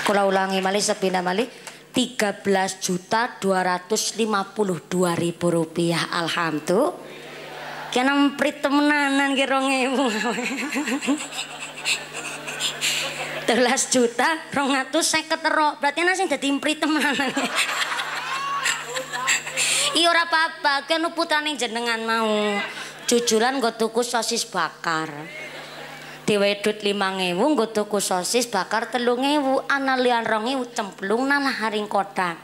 S1: kalau ulangi mali, sepina mali, 13 juta 252 ribu rupiah alhamdulillah Kenang prit temenanan ki 2000. 13 juta 250 ero. Berarti nasi jadi dadi prit temenanan. Iya ora apa-apa, kene putrane jenengan mau. Jujuran nggo tuku sosis bakar. diwedut 5000 nggo tuku sosis bakar 3000 ana liyan 2000 cemplung nalah haring kodak.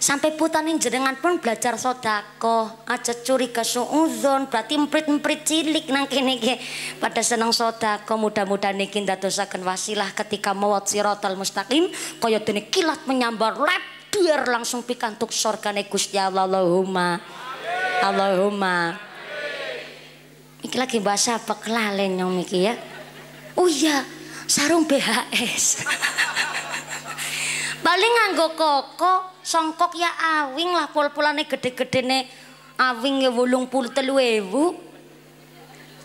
S1: Sampai putanin jenengan pun belajar sodako. Aja curi ke suuzon. Berarti emprit-emprit cilik nang kene Pada senang sodako. Mudah-mudahan niki ndadosaken wasilah ketika mawat rotal mustaqim. Kaya dene kilat menyambar lep. langsung pikantuk negus ya Allah. Allahumma. Allahumma. Iki lagi bahasa apa kelalen nyong iki ya. Oh iya, sarung BHS. Paling nganggo koko songkok ya awing lah pol-polane gede-gede ne awing ya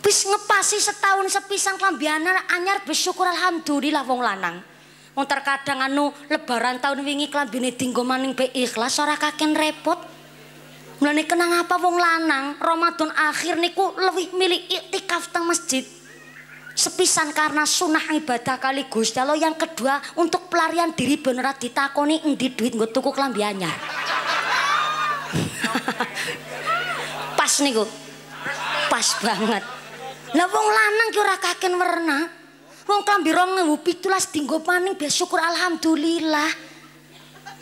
S1: bis ngepasi setahun sepisang kelambiana anyar bersyukur alhamdulillah wong lanang wong terkadang anu lebaran tahun wingi kelambine dinggo maning be ikhlas ora kaken repot mulane kenang apa wong lanang Ramadan akhir niku lebih milih iktikaf teng masjid sepisan karena sunnah ibadah kali Gusti Allah yang kedua untuk pelarian diri beneran ditakoni endi duit nggo tuku klambi anyar pas niku pas banget lah wong lanang ki ora kaken werna wong klambi 2017 dinggo paning biar syukur alhamdulillah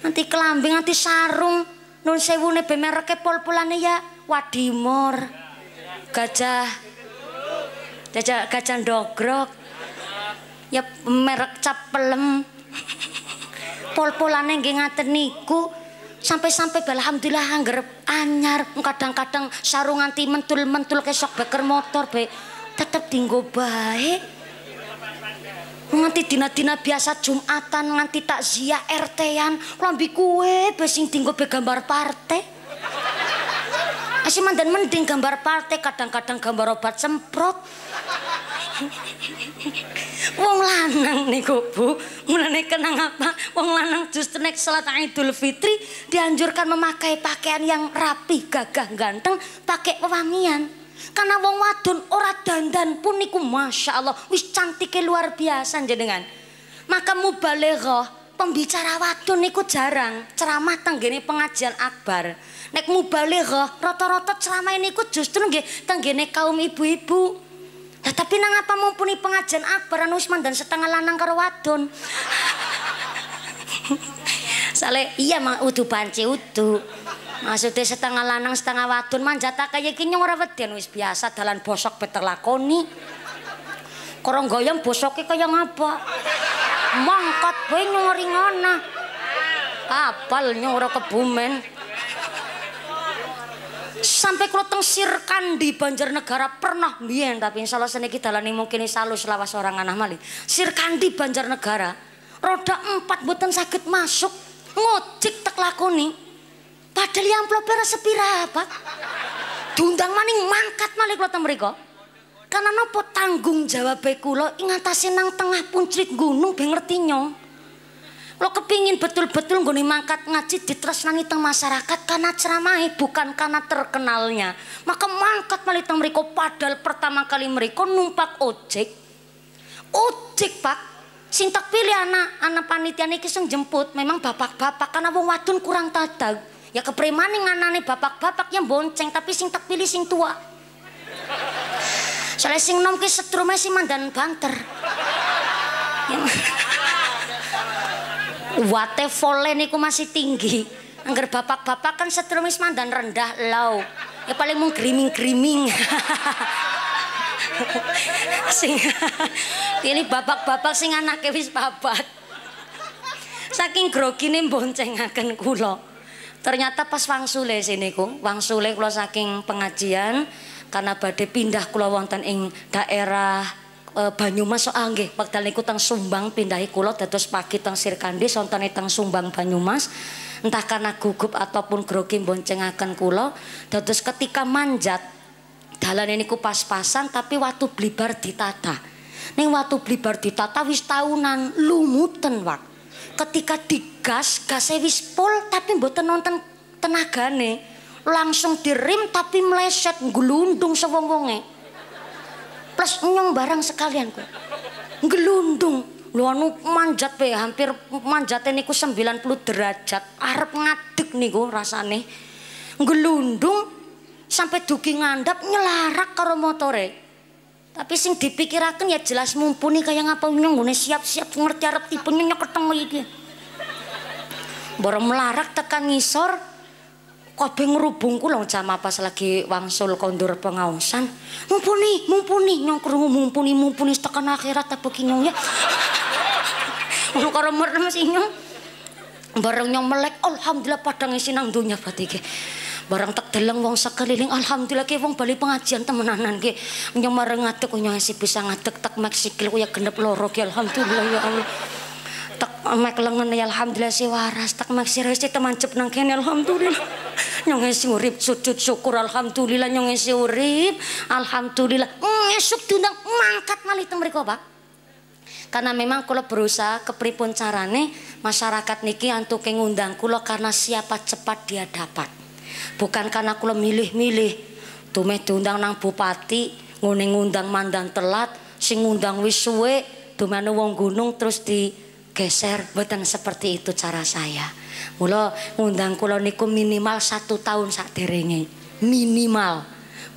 S1: nanti klambi nanti sarung nun sewune be mereke pol-polane ya wadimor gajah jajal kacang dogrok ya merek cap pelem pol-polane nggih ngaten niku sampai-sampai alhamdulillah angger anyar kadang-kadang sarungan ti mentul-mentul kesok beker motor be tetep dinggo baik nganti dina-dina biasa Jumatan nganti takziah RT-an lambi kue besing sing dinggo be gambar partai Asih mandan mending gambar partai, kadang-kadang gambar obat semprot. Wong lanang niku Bu, mulai kenang apa? Wong lanang justru naik salat Idul Fitri dianjurkan memakai pakaian yang rapi, gagah, ganteng, pakai pewangian. Karena wong wadon ora dandan pun niku Masya Allah, wis cantiknya luar biasa dengan. Maka balero pembicara wadon niku jarang, ceramah tenggene pengajian akbar nek mubalighah rata-rata ini niku justru nggih tenggene kaum ibu-ibu. Lah tapi nang apa mumpuni pengajian akbar anu Usman dan setengah lanang karo wadon. Sale iya mang udu banci udu. Maksudnya setengah lanang setengah wadon manjata kaya iki orang ora wedian wis biasa dalan bosok beter lakoni. Korong goyang bosoke kaya ngapa? Mangkat, boy nyong ringona. Kapal nyong ora kebumen. Sampai kula teng kandi Banjarnegara pernah biyen tapi seni kita dalane mungkin salus lawas orang mali sir kandi Banjarnegara roda empat buatan sakit masuk ngojek tek lakoni. Padahal yang sepira apa Diundang maning mangkat malih kula teng Karena nopo tanggung jawab kula ingatasi nang tengah puncrit gunung ben ngerti Lo kepingin betul-betul gue mangkat ngaji di teras teng masyarakat karena ceramai bukan karena terkenalnya. Maka mangkat malih teng mereka padahal pertama kali mereka numpak ojek. Ojek pak, sintak pilih anak anak panitia niki sing jemput memang bapak-bapak karena wong wadon kurang tadak. Ya kepremaning anane bapak-bapak yang bonceng tapi sing tak pilih sing tua. Soalnya sing nom ki setrume si mandan banter. Ya. Wate volen niku masih tinggi. Angger bapak-bapak kan setrumis mandan rendah lau. Ya paling mung griming-griming. sing Ini bapak-bapak sing anake wis babat. Saking bonceng akan kula. Ternyata pas wangsule sini siniku, wangsule kula saking pengajian karena badhe pindah kula wonten ing daerah Eh, Banyumas soal nggih wekdal niku teng Sumbang pindahi kula dados pagi teng Sirkandi sontone teng Sumbang Banyumas entah karena gugup ataupun grogi boncengaken kula dados ketika manjat dalan niku pas-pasan tapi watu blibar ditata ning watu blibar ditata wis taunan lumuten wak ketika digas gase wis pol tapi mboten nonton tenagane langsung dirim tapi meleset gulundung sewong-wonge plus nyong barang sekalian ku Gelundung. Lu anu manjat be hampir manjat ini ku 90 derajat. Arep nih ku rasane. Gelundung sampai dugi ngandap nyelarak karo motore. Tapi sing dipikirakan ya jelas mumpuni kayak ngapa nyong ngene siap-siap ngerti arep tipe nyong ketemu dia, Baru melarak tekan ngisor kabeh ngrubungku lho jam apa lagi wangsul kondur pengaosan. Mumpuni, mumpuni nyongkrung mumpuni mumpuni tekan akhirat apa ya. ki nyong ya. Ono karo merem nyong. Bareng nyong melek alhamdulillah padang isi nang donya Barang tak deleng wong sekeliling alhamdulillah ki wong bali pengajian temenanan ki. Nyong mareng ngadeg nyong bisa ngadeg tak maksikil ku ya genep loro ki alhamdulillah ya Allah tak mek lengan ya alhamdulillah si waras tak mek si si teman cep nang kene alhamdulillah nyong si urip sujud syukur alhamdulillah nyong si urip alhamdulillah mm, esuk diundang mangkat malih teng mriko Pak karena memang kalau berusaha kepripun carane masyarakat niki antuke ngundang kula karena siapa cepat dia dapat bukan karena kula milih-milih tumeh diundang nang bupati ngene ngundang mandan telat sing ngundang wis suwe dumane wong gunung terus di geser boten seperti itu cara saya mula ngundang kula niku minimal satu tahun sakderenge minimal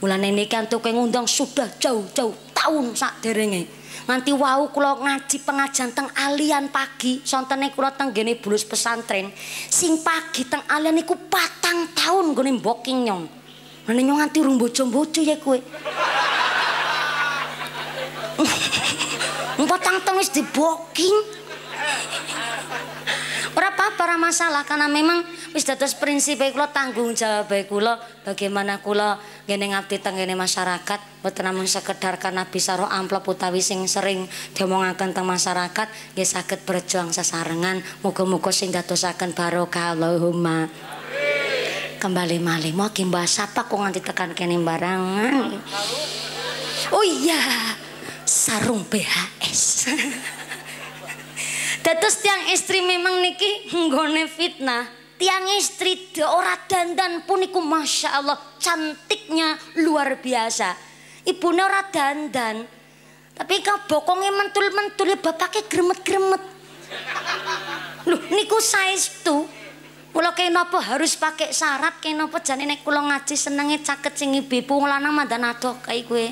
S1: mulane niki antuke ngundang sudah jauh-jauh tahun sakderenge nganti wau kula ngaji pengajian teng alian pagi sontene kula teng gene bulus pesantren sing pagi teng alian niku patang tahun gone mboking nyong ngene nyong nganti rung bojo-bojo ya kowe patang tahun di booking Ora apa-apa ora masalah karena memang wis dados prinsip kula tanggung jawab kula bagaimana kula ngene ngabdi tengene masyarakat mboten namung sekedar karena bisa roh amplop utawi sing sering diomongaken teng masyarakat nggih saged berjuang sesarengan muga-muga sing dadosaken barokah Allahumma kembali malih mau mbah sapa kok nganti tekan kene barangan oh iya sarung BHS Dados tiang istri memang niki nggone fitnah. Tiang istri de ora dandan puniku masya Allah cantiknya luar biasa. Ibune ora dandan, tapi kabokongnya mentul-mentul bapaknya gremet-gremet. Lu niku tuh. Kula kenapa harus pakai syarat kenapa jane nek kula ngaji senenge caket sing ibu lanang mandan adoh kae kowe.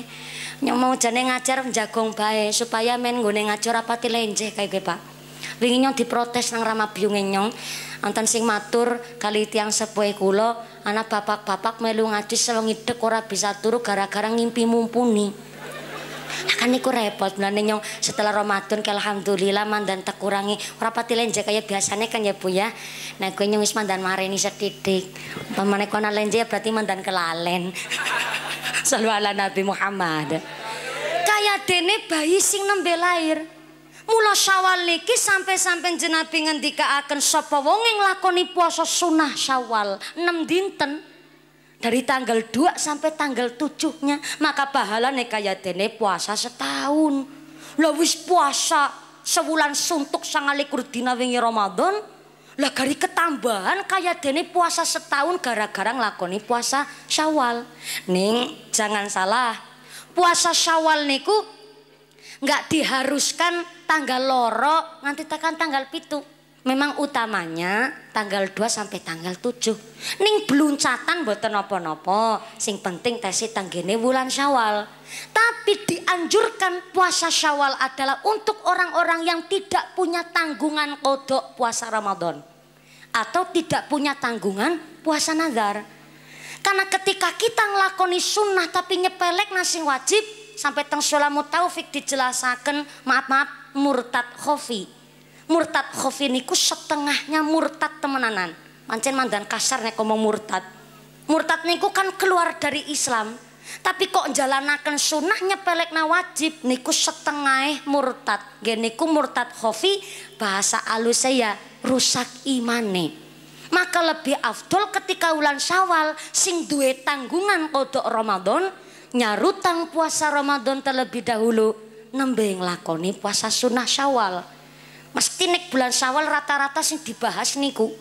S1: Nyong mau jane ngajar jagong bae supaya men nggone ngajar rapati lenjeh kae kowe Pak wingi nyong diprotes nang Ramabyung nyong wonten sing matur kali tiang sepuhe kulo, anak bapak-bapak melu ngaji sewengi dek ora bisa turu gara-gara ngimpi mumpuni Akan niku repot mulane nyong setelah Ramadan ke alhamdulillah mandan tak kurangi ora lenje kaya biasanya kan ya Bu ya nah gue nyong wis mandan mareni setitik umpamane kono lenje ya berarti mandan kelalen selalu ala Nabi Muhammad kaya dene bayi sing nembe lahir Mula Syawal niki sampai-sampai jenabi ngendikaaken sapa wong yang lakoni puasa sunah Syawal 6 dinten dari tanggal 2 sampai tanggal 7-nya maka pahala kaya dene puasa setahun. Lah wis puasa sewulan suntuk sangalikur dina wengi Ramadan lah gari ketambahan kaya dene puasa setahun gara-gara nglakoni puasa Syawal. Ning jangan salah. Puasa Syawal niku nggak diharuskan tanggal loro nanti tekan tanggal pitu. Memang utamanya tanggal 2 sampai tanggal 7. Ning beluncatan buat nopo-nopo sing penting tesi tanggene bulan Syawal. Tapi dianjurkan puasa Syawal adalah untuk orang-orang yang tidak punya tanggungan kodok puasa Ramadan atau tidak punya tanggungan puasa nazar. Karena ketika kita ngelakoni sunnah tapi nyepelek nasi wajib, sampai teng sholamu taufik dijelasaken maaf-maaf murtad khofi. Murtad khofi niku setengahnya murtad temenanan. Mancen mandan kasar nek ngomong murtad. Murtad niku kan keluar dari Islam, tapi kok jalanakan pelek na wajib niku setengah murtad geniku murtad khofi bahasa alus saya rusak iman nih maka lebih afdol ketika ulan syawal sing duwe tanggungan kodok Ramadan nyarutang puasa Ramadan terlebih dahulu nembe lakoni puasa sunnah syawal mesti nek bulan syawal rata-rata sing dibahas niku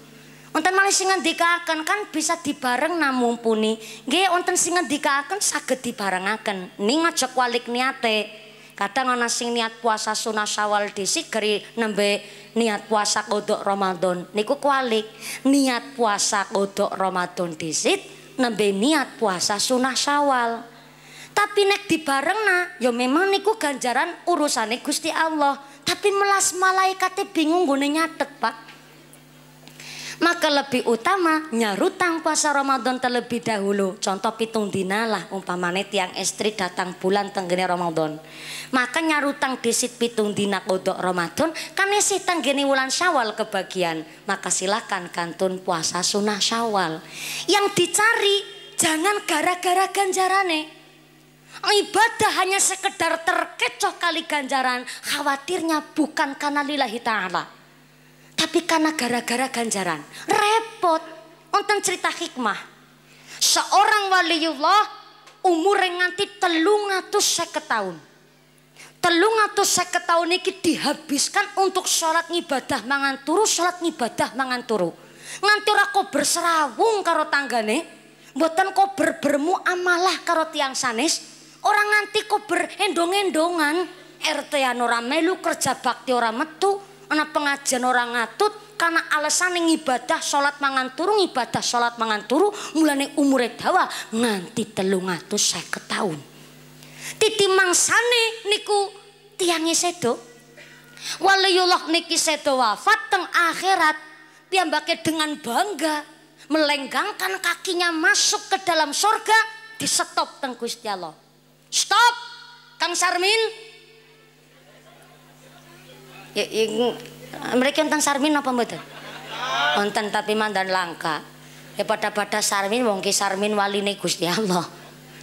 S1: Wonten malih sing ngendikaken kan bisa dibareng namumpuni. Nggih wonten sing ngendikaken saged dibarengaken. Ning aja kwalik niate. Kadang ana sing niat puasa sunah Syawal disigeri nembe niat puasa kodok Ramadan. Niku kwalik. Niat puasa kodok Ramadan disit nembe niat puasa sunah Syawal. Tapi nek di bareng na, ya memang niku ganjaran urusane Gusti Allah. Tapi melas malaikatnya bingung gue nyatet, Pak. Maka lebih utama nyarutang puasa Ramadan terlebih dahulu. Contoh pitung dina lah umpamane tiang istri datang bulan tenggene Ramadan. Maka nyarutang disit pitung dina kodok Ramadan kan sih tenggene wulan Syawal kebagian. Maka silahkan kantun puasa sunnah Syawal. Yang dicari jangan gara-gara ganjarane ibadah hanya sekedar terkecoh kali ganjaran, khawatirnya bukan karena lillahi ta'ala. Tapi karena gara-gara ganjaran. Repot. untuk cerita hikmah. Seorang waliullah umur yang telung atau seketahun Telung atau seketahun ini dihabiskan untuk sholat mangan turu sholat mangan turu Nganti aku berserawung karo tanggane, buatan kau berbermu amalah karo tiang sanis Orang nganti kok berendong-endongan. RT anu orang melu, kerja bakti orang metu, anak pengajian orang ngatut karena alasan yang ibadah sholat mangan turu, ibadah sholat mangan turu mulane umure dawa nganti saya ketahun Titi mangsane niku tiangnya sedo. Waliyullah niki sedo wafat teng akhirat pakai dengan bangga melenggangkan kakinya masuk ke dalam surga di stop teng Gusti Allah. Stop, Kang Sarmin. Ya, ya, mereka nonton Sarmin apa betul? Nonton tapi mandan langka. Ya pada-pada Sarmin Wongki Sarmin wali negus Gusti Allah.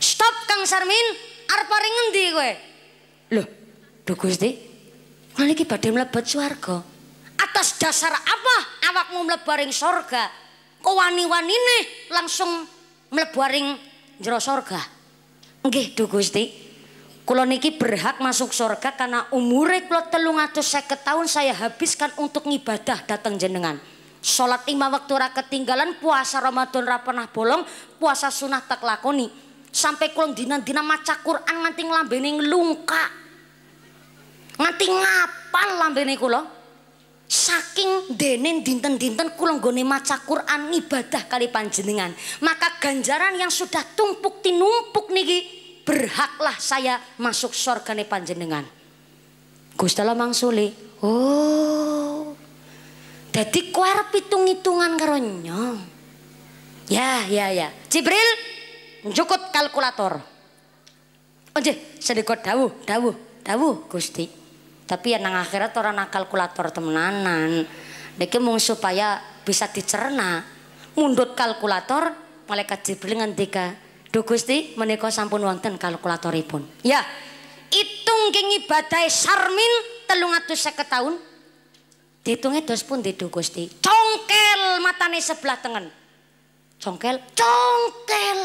S1: Stop Kang Sarmin, Arpa ringan di gue. Loh, duh Gusti. Kula badai badhe mlebet Atas dasar apa awakmu melebaring sorga? Kok wani nih langsung melebaring jero sorga? Nggih, Duh Gusti. Kula niki berhak masuk surga karena umure kula 350 tahun saya habiskan untuk ngibadah datang jenengan. Salat lima waktu ra ketinggalan, puasa Ramadan ra pernah bolong, puasa sunah tak lakoni. Sampai kula dina-dina maca Quran nganti lambene lungka, Nganti ngapal lambene kula saking denen dinten-dinten kurang goni maca Quran ibadah kali panjenengan maka ganjaran yang sudah tumpuk tinumpuk niki berhaklah saya masuk nih panjenengan Gustala mangsuli oh jadi kuar pitung hitungan keronyong. ya ya ya Jibril cukup kalkulator Oje, sedekot dawuh, dawuh, dawuh Gusti tapi ya nang akhirat orang nang kalkulator temenanan niki mung supaya bisa dicerna mundut kalkulator malaikat Jibril ngendika Duh Gusti menika sampun wonten kalkulatoripun ya hitung king ibadah sarmin telung atus tahun dihitungnya dos pun di Gusti congkel matane sebelah tengen congkel congkel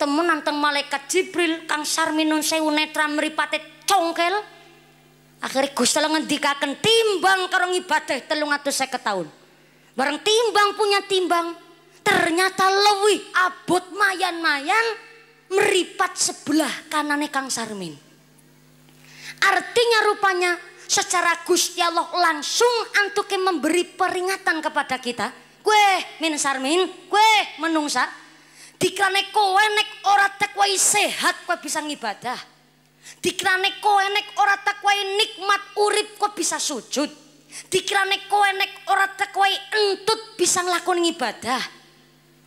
S1: temen nanteng malaikat Jibril kang sarminun sewu netra meripate congkel Akhirnya Gusti Allah ngendikaken timbang karo ibadah 350 tahun. Bareng timbang punya timbang, ternyata lebih abot mayan-mayan meripat sebelah kanane Kang Sarmin. Artinya rupanya secara Gusti Allah langsung antuke memberi peringatan kepada kita. Kue min Sarmin, kue menungsa. Dikane kowe nek ora tekwai sehat kowe bisa ngibadah Dikirane kowe nek ora takwai nikmat urip kok bisa sujud. Dikirane kowe nek ora takwai entut bisa nglakoni ibadah.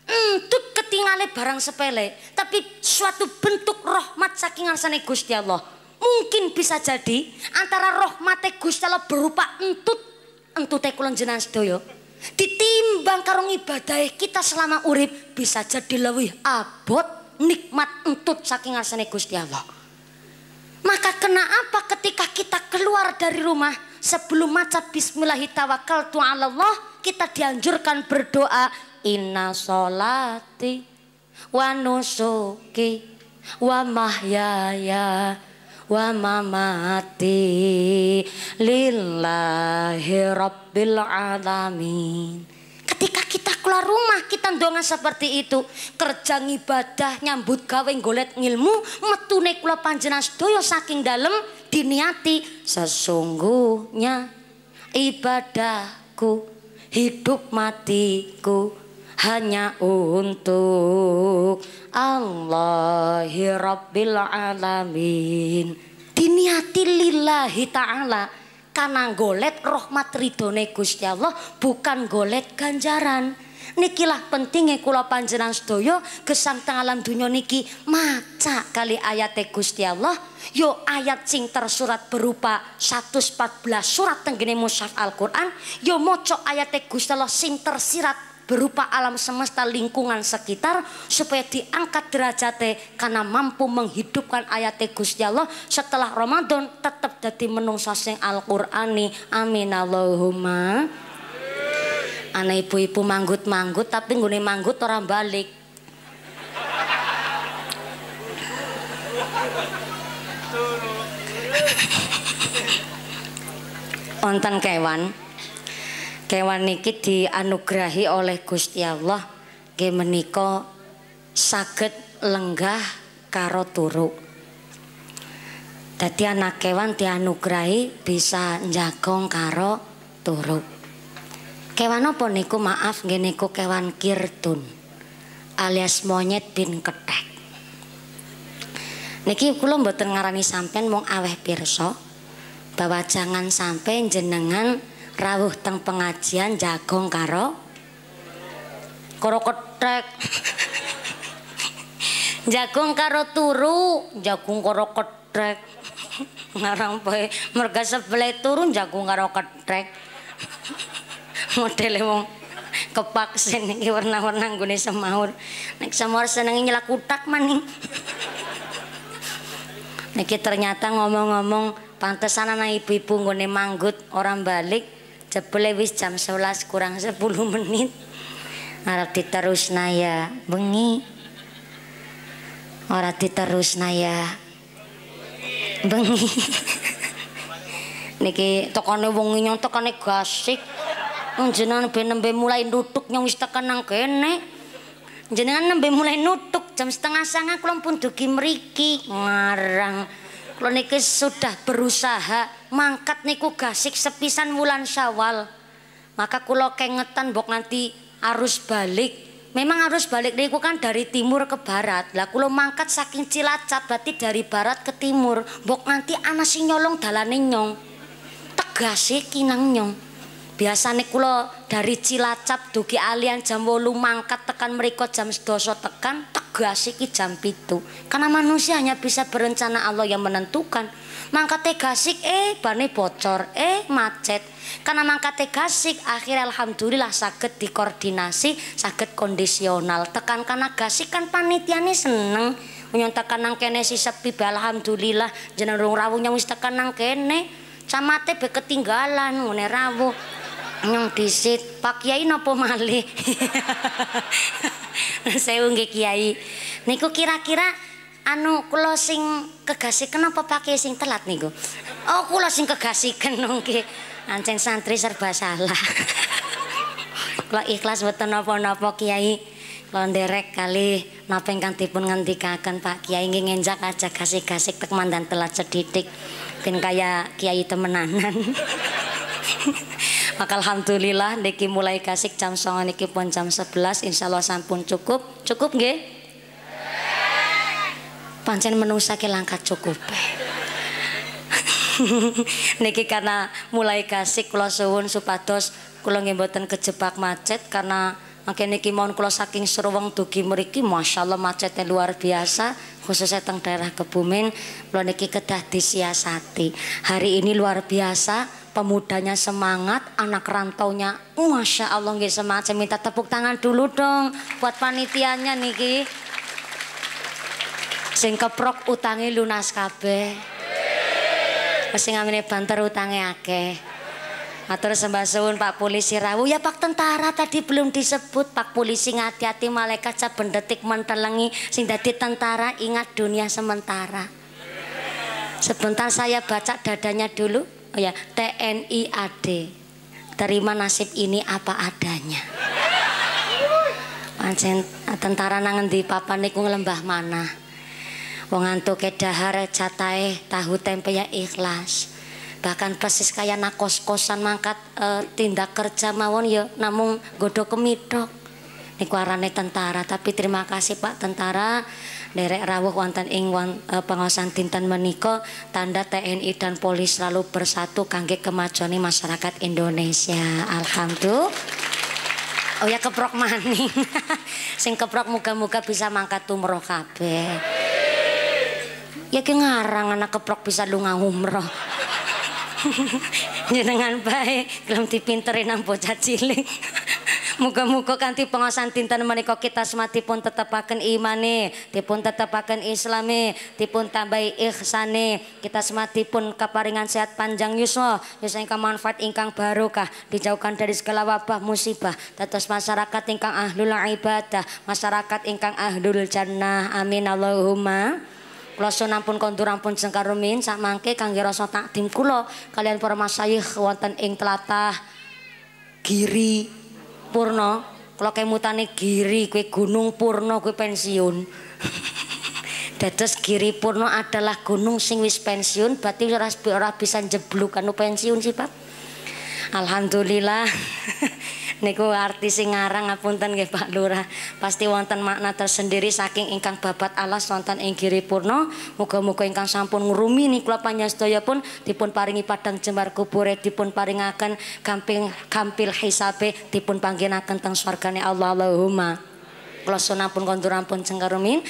S1: Entut ketingale barang sepele, tapi suatu bentuk rahmat saking ngarsane Gusti Allah. Mungkin bisa jadi antara rahmate Gusti Allah berupa entut entute kula jenengan sedaya. Ditimbang karo ibadahe kita selama urip bisa jadi lebih abot nikmat entut saking ngarsane Gusti Allah. Maka kena apa ketika kita keluar dari rumah sebelum maca bismillahirrahmanirrahim Allah kita dianjurkan berdoa inna solati wa nusuki wa mahyaya wa mamati lillahi rabbil alamin Ketika kita keluar rumah, kita doang seperti itu. Kerja ibadah nyambut gawe golet ngilmu, metune kula panjenengan sedaya saking dalam diniati sesungguhnya ibadahku, hidup matiku hanya untuk Allahi Rabbil Alamin. Diniati lillahi ta'ala karena golet rahmat ridhone Gusti Allah bukan golet ganjaran nikilah pentingnya kula panjenengan sedaya gesang teng alam niki maca kali ayat Gusti Allah yo ayat sing tersurat berupa 114 surat tenggene mushaf Al-Qur'an yo maca ayat Gusti Allah sing tersirat berupa alam semesta lingkungan sekitar supaya diangkat derajatnya karena mampu menghidupkan ayat Gusti Allah setelah Ramadan tetap jadi menungsa sing Al-Qur'ani amin Allahumma anak ibu-ibu manggut-manggut tapi nguni manggut orang balik onten kewan kewan niki dianugrahi oleh Gusti Allah nggih menika saged lenggah karo turu. Dadi anak kewan dianugerahi bisa njagong karo turu. Kewan apa niku maaf nggih kewan kirtun alias monyet bin kethek. Niki kula mboten ngarani sampean mung aweh pirsa bahwa jangan sampai jenengan rawuh teng pengajian jagong karo karo kethek. jagung karo turu, jagung karo kethek. Ngarang bae merga sebelah turun jagung karo kethek. Modele wong kepaksin iki warna-warna gune semaur. Nek semaur senengi nyelak kutak maning. Niki ternyata ngomong-ngomong pantesan anak ibu-ibu nggone manggut orang balik jebule wis jam 11 kurang 10 menit arep diterusna ya bengi ora diterusna ya bengi niki tekane wong nyong tekane gasik jenengan ben nembe mulai nutuk nyong wis tekan nang kene jenengan nembe mulai nutuk jam setengah sanga kula pun dugi mriki ngarang Kalau niki sudah berusaha mangkat niku gasik sepisan wulan syawal, maka kulo kengetan bok nanti arus balik. Memang arus balik niku kan dari timur ke barat. Lah kulo mangkat saking cilacap berarti dari barat ke timur. Bok nanti anak sing nyolong dalan nyong. Tegasi kinang nyong. Biasanya kulo dari cilacap dugi alian jam wolu mangkat tekan mereka jam sedoso tekan tek tugas iki jam pitu karena manusia hanya bisa berencana Allah yang menentukan mangkate gasik eh bani bocor eh macet karena mangkate gasik akhirnya alhamdulillah sakit dikoordinasi sakit kondisional tekan karena gasik kan panitiane seneng menyontakan nang kene si sepi alhamdulillah duli lah yang wis tekan nang kene camate be ketinggalan ngene rawuh nyong disit Pak Kiai nopo malih sewu nggih Kiai niku kira-kira anu kula sing kegasiken kenapa pakai sing telat niku oh kula sing kegasiken nggih ancen santri serba salah kula ikhlas betul nopo nopo Kiai kula derek kali napa ingkang dipun ngendikaken Pak Kiai nggih ngenjak aja gasik-gasik tek mandan telat sedidik ben kaya Kiai temenanan Maka alhamdulillah niki mulai kasih jam songo niki pun jam 11 Allah sampun cukup. Cukup nggih? Pancen ke langkat cukup. niki karena mulai kasih kula suwun supados kula nggih kejebak macet karena makin niki mohon kula saking Serowong dugi masya Allah macetnya luar biasa khususnya teng daerah Kebumen kula niki kedah disiasati. Hari ini luar biasa pemudanya semangat, anak rantaunya Masya Allah nggih semangat. Saya minta tepuk tangan dulu dong buat panitianya niki. Sing keprok utangi lunas kabeh. Sing amene banter utangnya akeh. Matur sembah sewun Pak Polisi Rawu. Ya Pak Tentara tadi belum disebut Pak Polisi ngati-hati malaikat saben detik mentelengi sing tadi tentara ingat dunia sementara. Sebentar saya baca dadanya dulu oh ya TNI AD terima nasib ini apa adanya Pancen tentara nangen di papan niku lembah mana wong antuke dahar catae tahu tempe ya ikhlas bahkan persis kayak nakos-kosan mangkat e, tindak kerja mawon ya namung godok kemidok niku arane tentara tapi terima kasih Pak tentara derek rawuh wonten ing eh, pengawasan dinten menika tanda TNI dan Polis selalu bersatu kangge kemajuane masyarakat Indonesia. Alhamdulillah. Oh ya keprok maning. Sing keprok muga-muga bisa mangkat umroh kabeh. Ya ki ngarang anak keprok bisa lunga umroh jenengan ya, baik kelam dipinterin nang bocah cilik muka muga kanthi pengasan dinten menika kita semati pun tetepaken imane, dipun tetepaken islame, dipun tambahi ihsane. Kita semati pun kaparingan sehat panjang yuswa, yuswa ingkang manfaat ingkang barokah, dijauhkan dari segala wabah musibah, tetes masyarakat ingkang ahlul ibadah, masyarakat ingkang ahlul jannah. Amin Allahumma. Kula sampun kondur ampun jengkar rumiyin sak mangke kangge rasa takdim kula kalian para masyayikh wonten ing telatah, Giri Purno. Kula kemutane Giri kuwi Gunung Purno kuwi pensiun. Dados Giri Purno adalah gunung sing wis pensiun, berarti ora bisa bisa jeblukan pensiun sih, Pak. Alhamdulillah. niku artis sing ngarang ngapunten nggih Pak Lurah. Pasti wonten makna tersendiri saking ingkang babat alas wonten ing Giripurna. Muga-muga ingkang sampun ngrumi niku panjenengan pun dipun paringi padang jembar kubure dipun paringaken gamping gampil hisabe dipun panggenaken teng swargane Allah Allahumma pun Klosonampun konturampun cengkarumin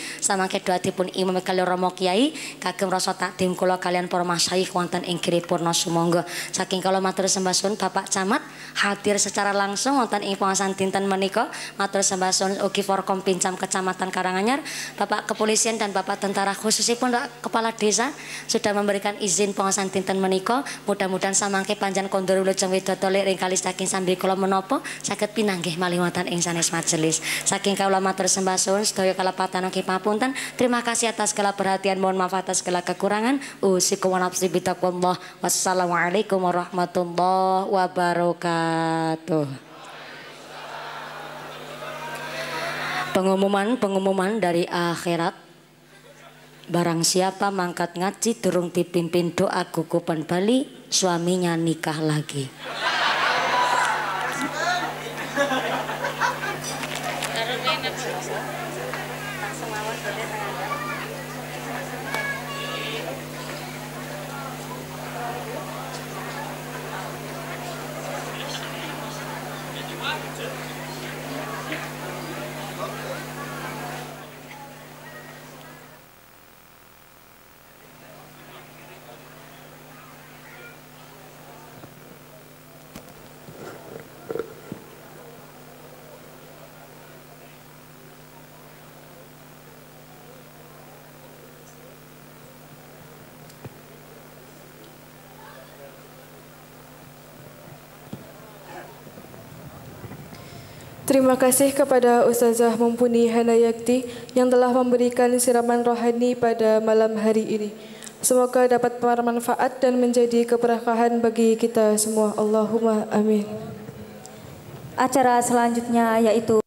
S1: dua tipun Imam Kali Romo Kiai kagem rasa tim. kula kalian para masyayikh wonten ing purno sumangga. Saking kalau matur sembasun Bapak Camat hadir secara langsung wonten ing pengawasan dinten menika matur sembasun Oki ugi Forkom Pincam Kecamatan Karanganyar, Bapak Kepolisian dan Bapak Tentara khususipun Kepala Desa sudah memberikan izin pengawasan dinten menika. Mudah-mudahan samangke panjang kondur wilujeng widodo lir saking sambil kula menopo sakit pinanggih malih wantan ing sanes majelis. Saking kalau matur sembah suwun sedaya kalepatan ugi papunten. Terima kasih atas segala perhatian, mohon maaf atas segala kekurangan. Usikum wa nafsi bitaqwallah. Wassalamualaikum warahmatullahi wabarakatuh. Pengumuman-pengumuman dari akhirat Barang siapa mangkat ngaji durung dipimpin doa gugupan Bali, suaminya nikah lagi. Terima kasih kepada Ustazah Mumpuni Hanayakti yang telah memberikan siraman rohani pada malam hari ini. Semoga dapat bermanfaat dan menjadi keberkahan bagi kita semua. Allahumma amin. Acara selanjutnya yaitu